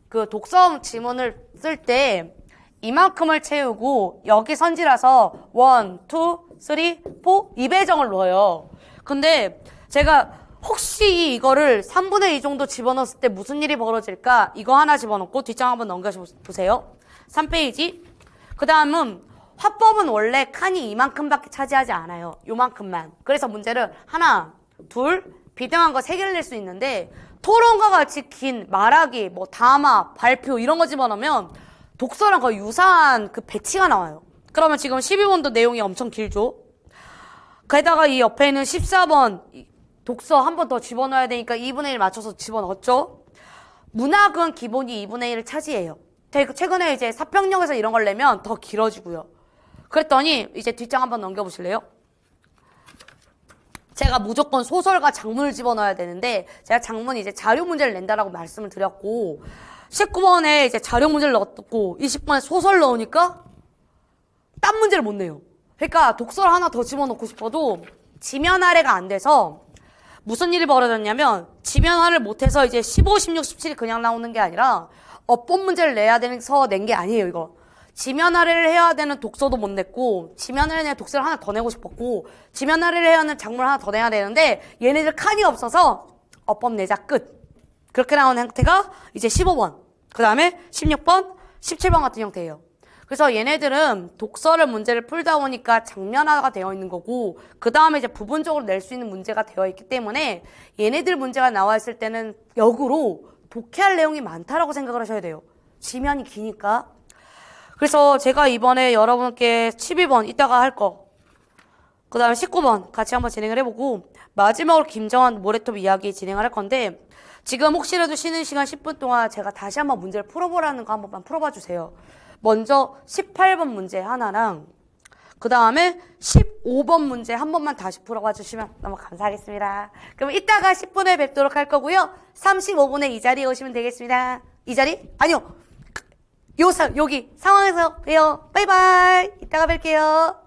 그 독서 지문을 쓸 때 이만큼을 채우고 여기 선지라서 1, 2, 쓰리, 포, 2배정을 넣어요. 근데 제가 혹시 이거를 3분의 2 정도 집어넣었을 때 무슨 일이 벌어질까? 이거 하나 집어넣고 뒷장 한번 넘겨보세요. 3페이지. 그 다음은 화법은 원래 칸이 이만큼밖에 차지하지 않아요. 요만큼만. 그래서 문제를 하나, 둘, 비등한 거 세 개를 낼 수 있는데 토론과 같이 긴 말하기, 뭐 담화, 발표 이런 거 집어넣으면 독서랑 거의 유사한 그 배치가 나와요. 그러면 지금 12번도 내용이 엄청 길죠? 게다가 이 옆에 는 14번 독서 한 번 더 집어넣어야 되니까 2분의 1 맞춰서 집어넣었죠? 문학은 기본이 2분의 1을 차지해요. 최근에 이제 사평역에서 이런 걸 내면 더 길어지고요. 그랬더니 이제 뒷장 한 번 넘겨보실래요? 제가 무조건 소설과 장문을 집어넣어야 되는데 제가 장문 이제 자료 문제를 낸다라고 말씀을 드렸고 19번에 이제 자료 문제를 넣었고 20번에 소설 넣으니까 딴 문제를 못 내요. 그러니까 독서를 하나 더 집어넣고 싶어도 지면 아래가 안 돼서 무슨 일이 벌어졌냐면 지면화를 못해서 이제 15, 16, 17이 그냥 나오는 게 아니라 어법 문제를 내야 돼서 낸 게 아니에요 이거 지면래를 해야 되는 독서도 못 냈고 지면화래 내야 독서를 하나 더 내고 싶었고 지면래를 해야 하는 작물 하나 더 내야 되는데 얘네들 칸이 없어서 어법 내자 끝 그렇게 나온 형태가 이제 15번 그 다음에 16번, 17번 같은 형태예요 그래서 얘네들은 독서를 문제를 풀다 보니까 장면화가 되어 있는 거고 그 다음에 이제 부분적으로 낼 수 있는 문제가 되어 있기 때문에 얘네들 문제가 나와 있을 때는 역으로 독해할 내용이 많다라고 생각을 하셔야 돼요. 지면이 기니까. 그래서 제가 이번에 여러분께 12번 이따가 할 거. 그 다음에 19번 같이 한번 진행을 해보고 마지막으로 김정환 모래톱 이야기 진행을 할 건데 지금 혹시라도 쉬는 시간 10분 동안 제가 다시 한번 문제를 풀어보라는 거 한번만 풀어봐 주세요. 먼저 18번 문제 하나랑 그 다음에 15번 문제 한 번만 다시 풀어봐 주시면 너무 감사하겠습니다. 그럼 이따가 10분에 뵙도록 할 거고요. 35분에 이 자리에 오시면 되겠습니다. 이 자리? 아니요. 그, 요, 여기 상황에서 봬요. 바이바이. 이따가 뵐게요.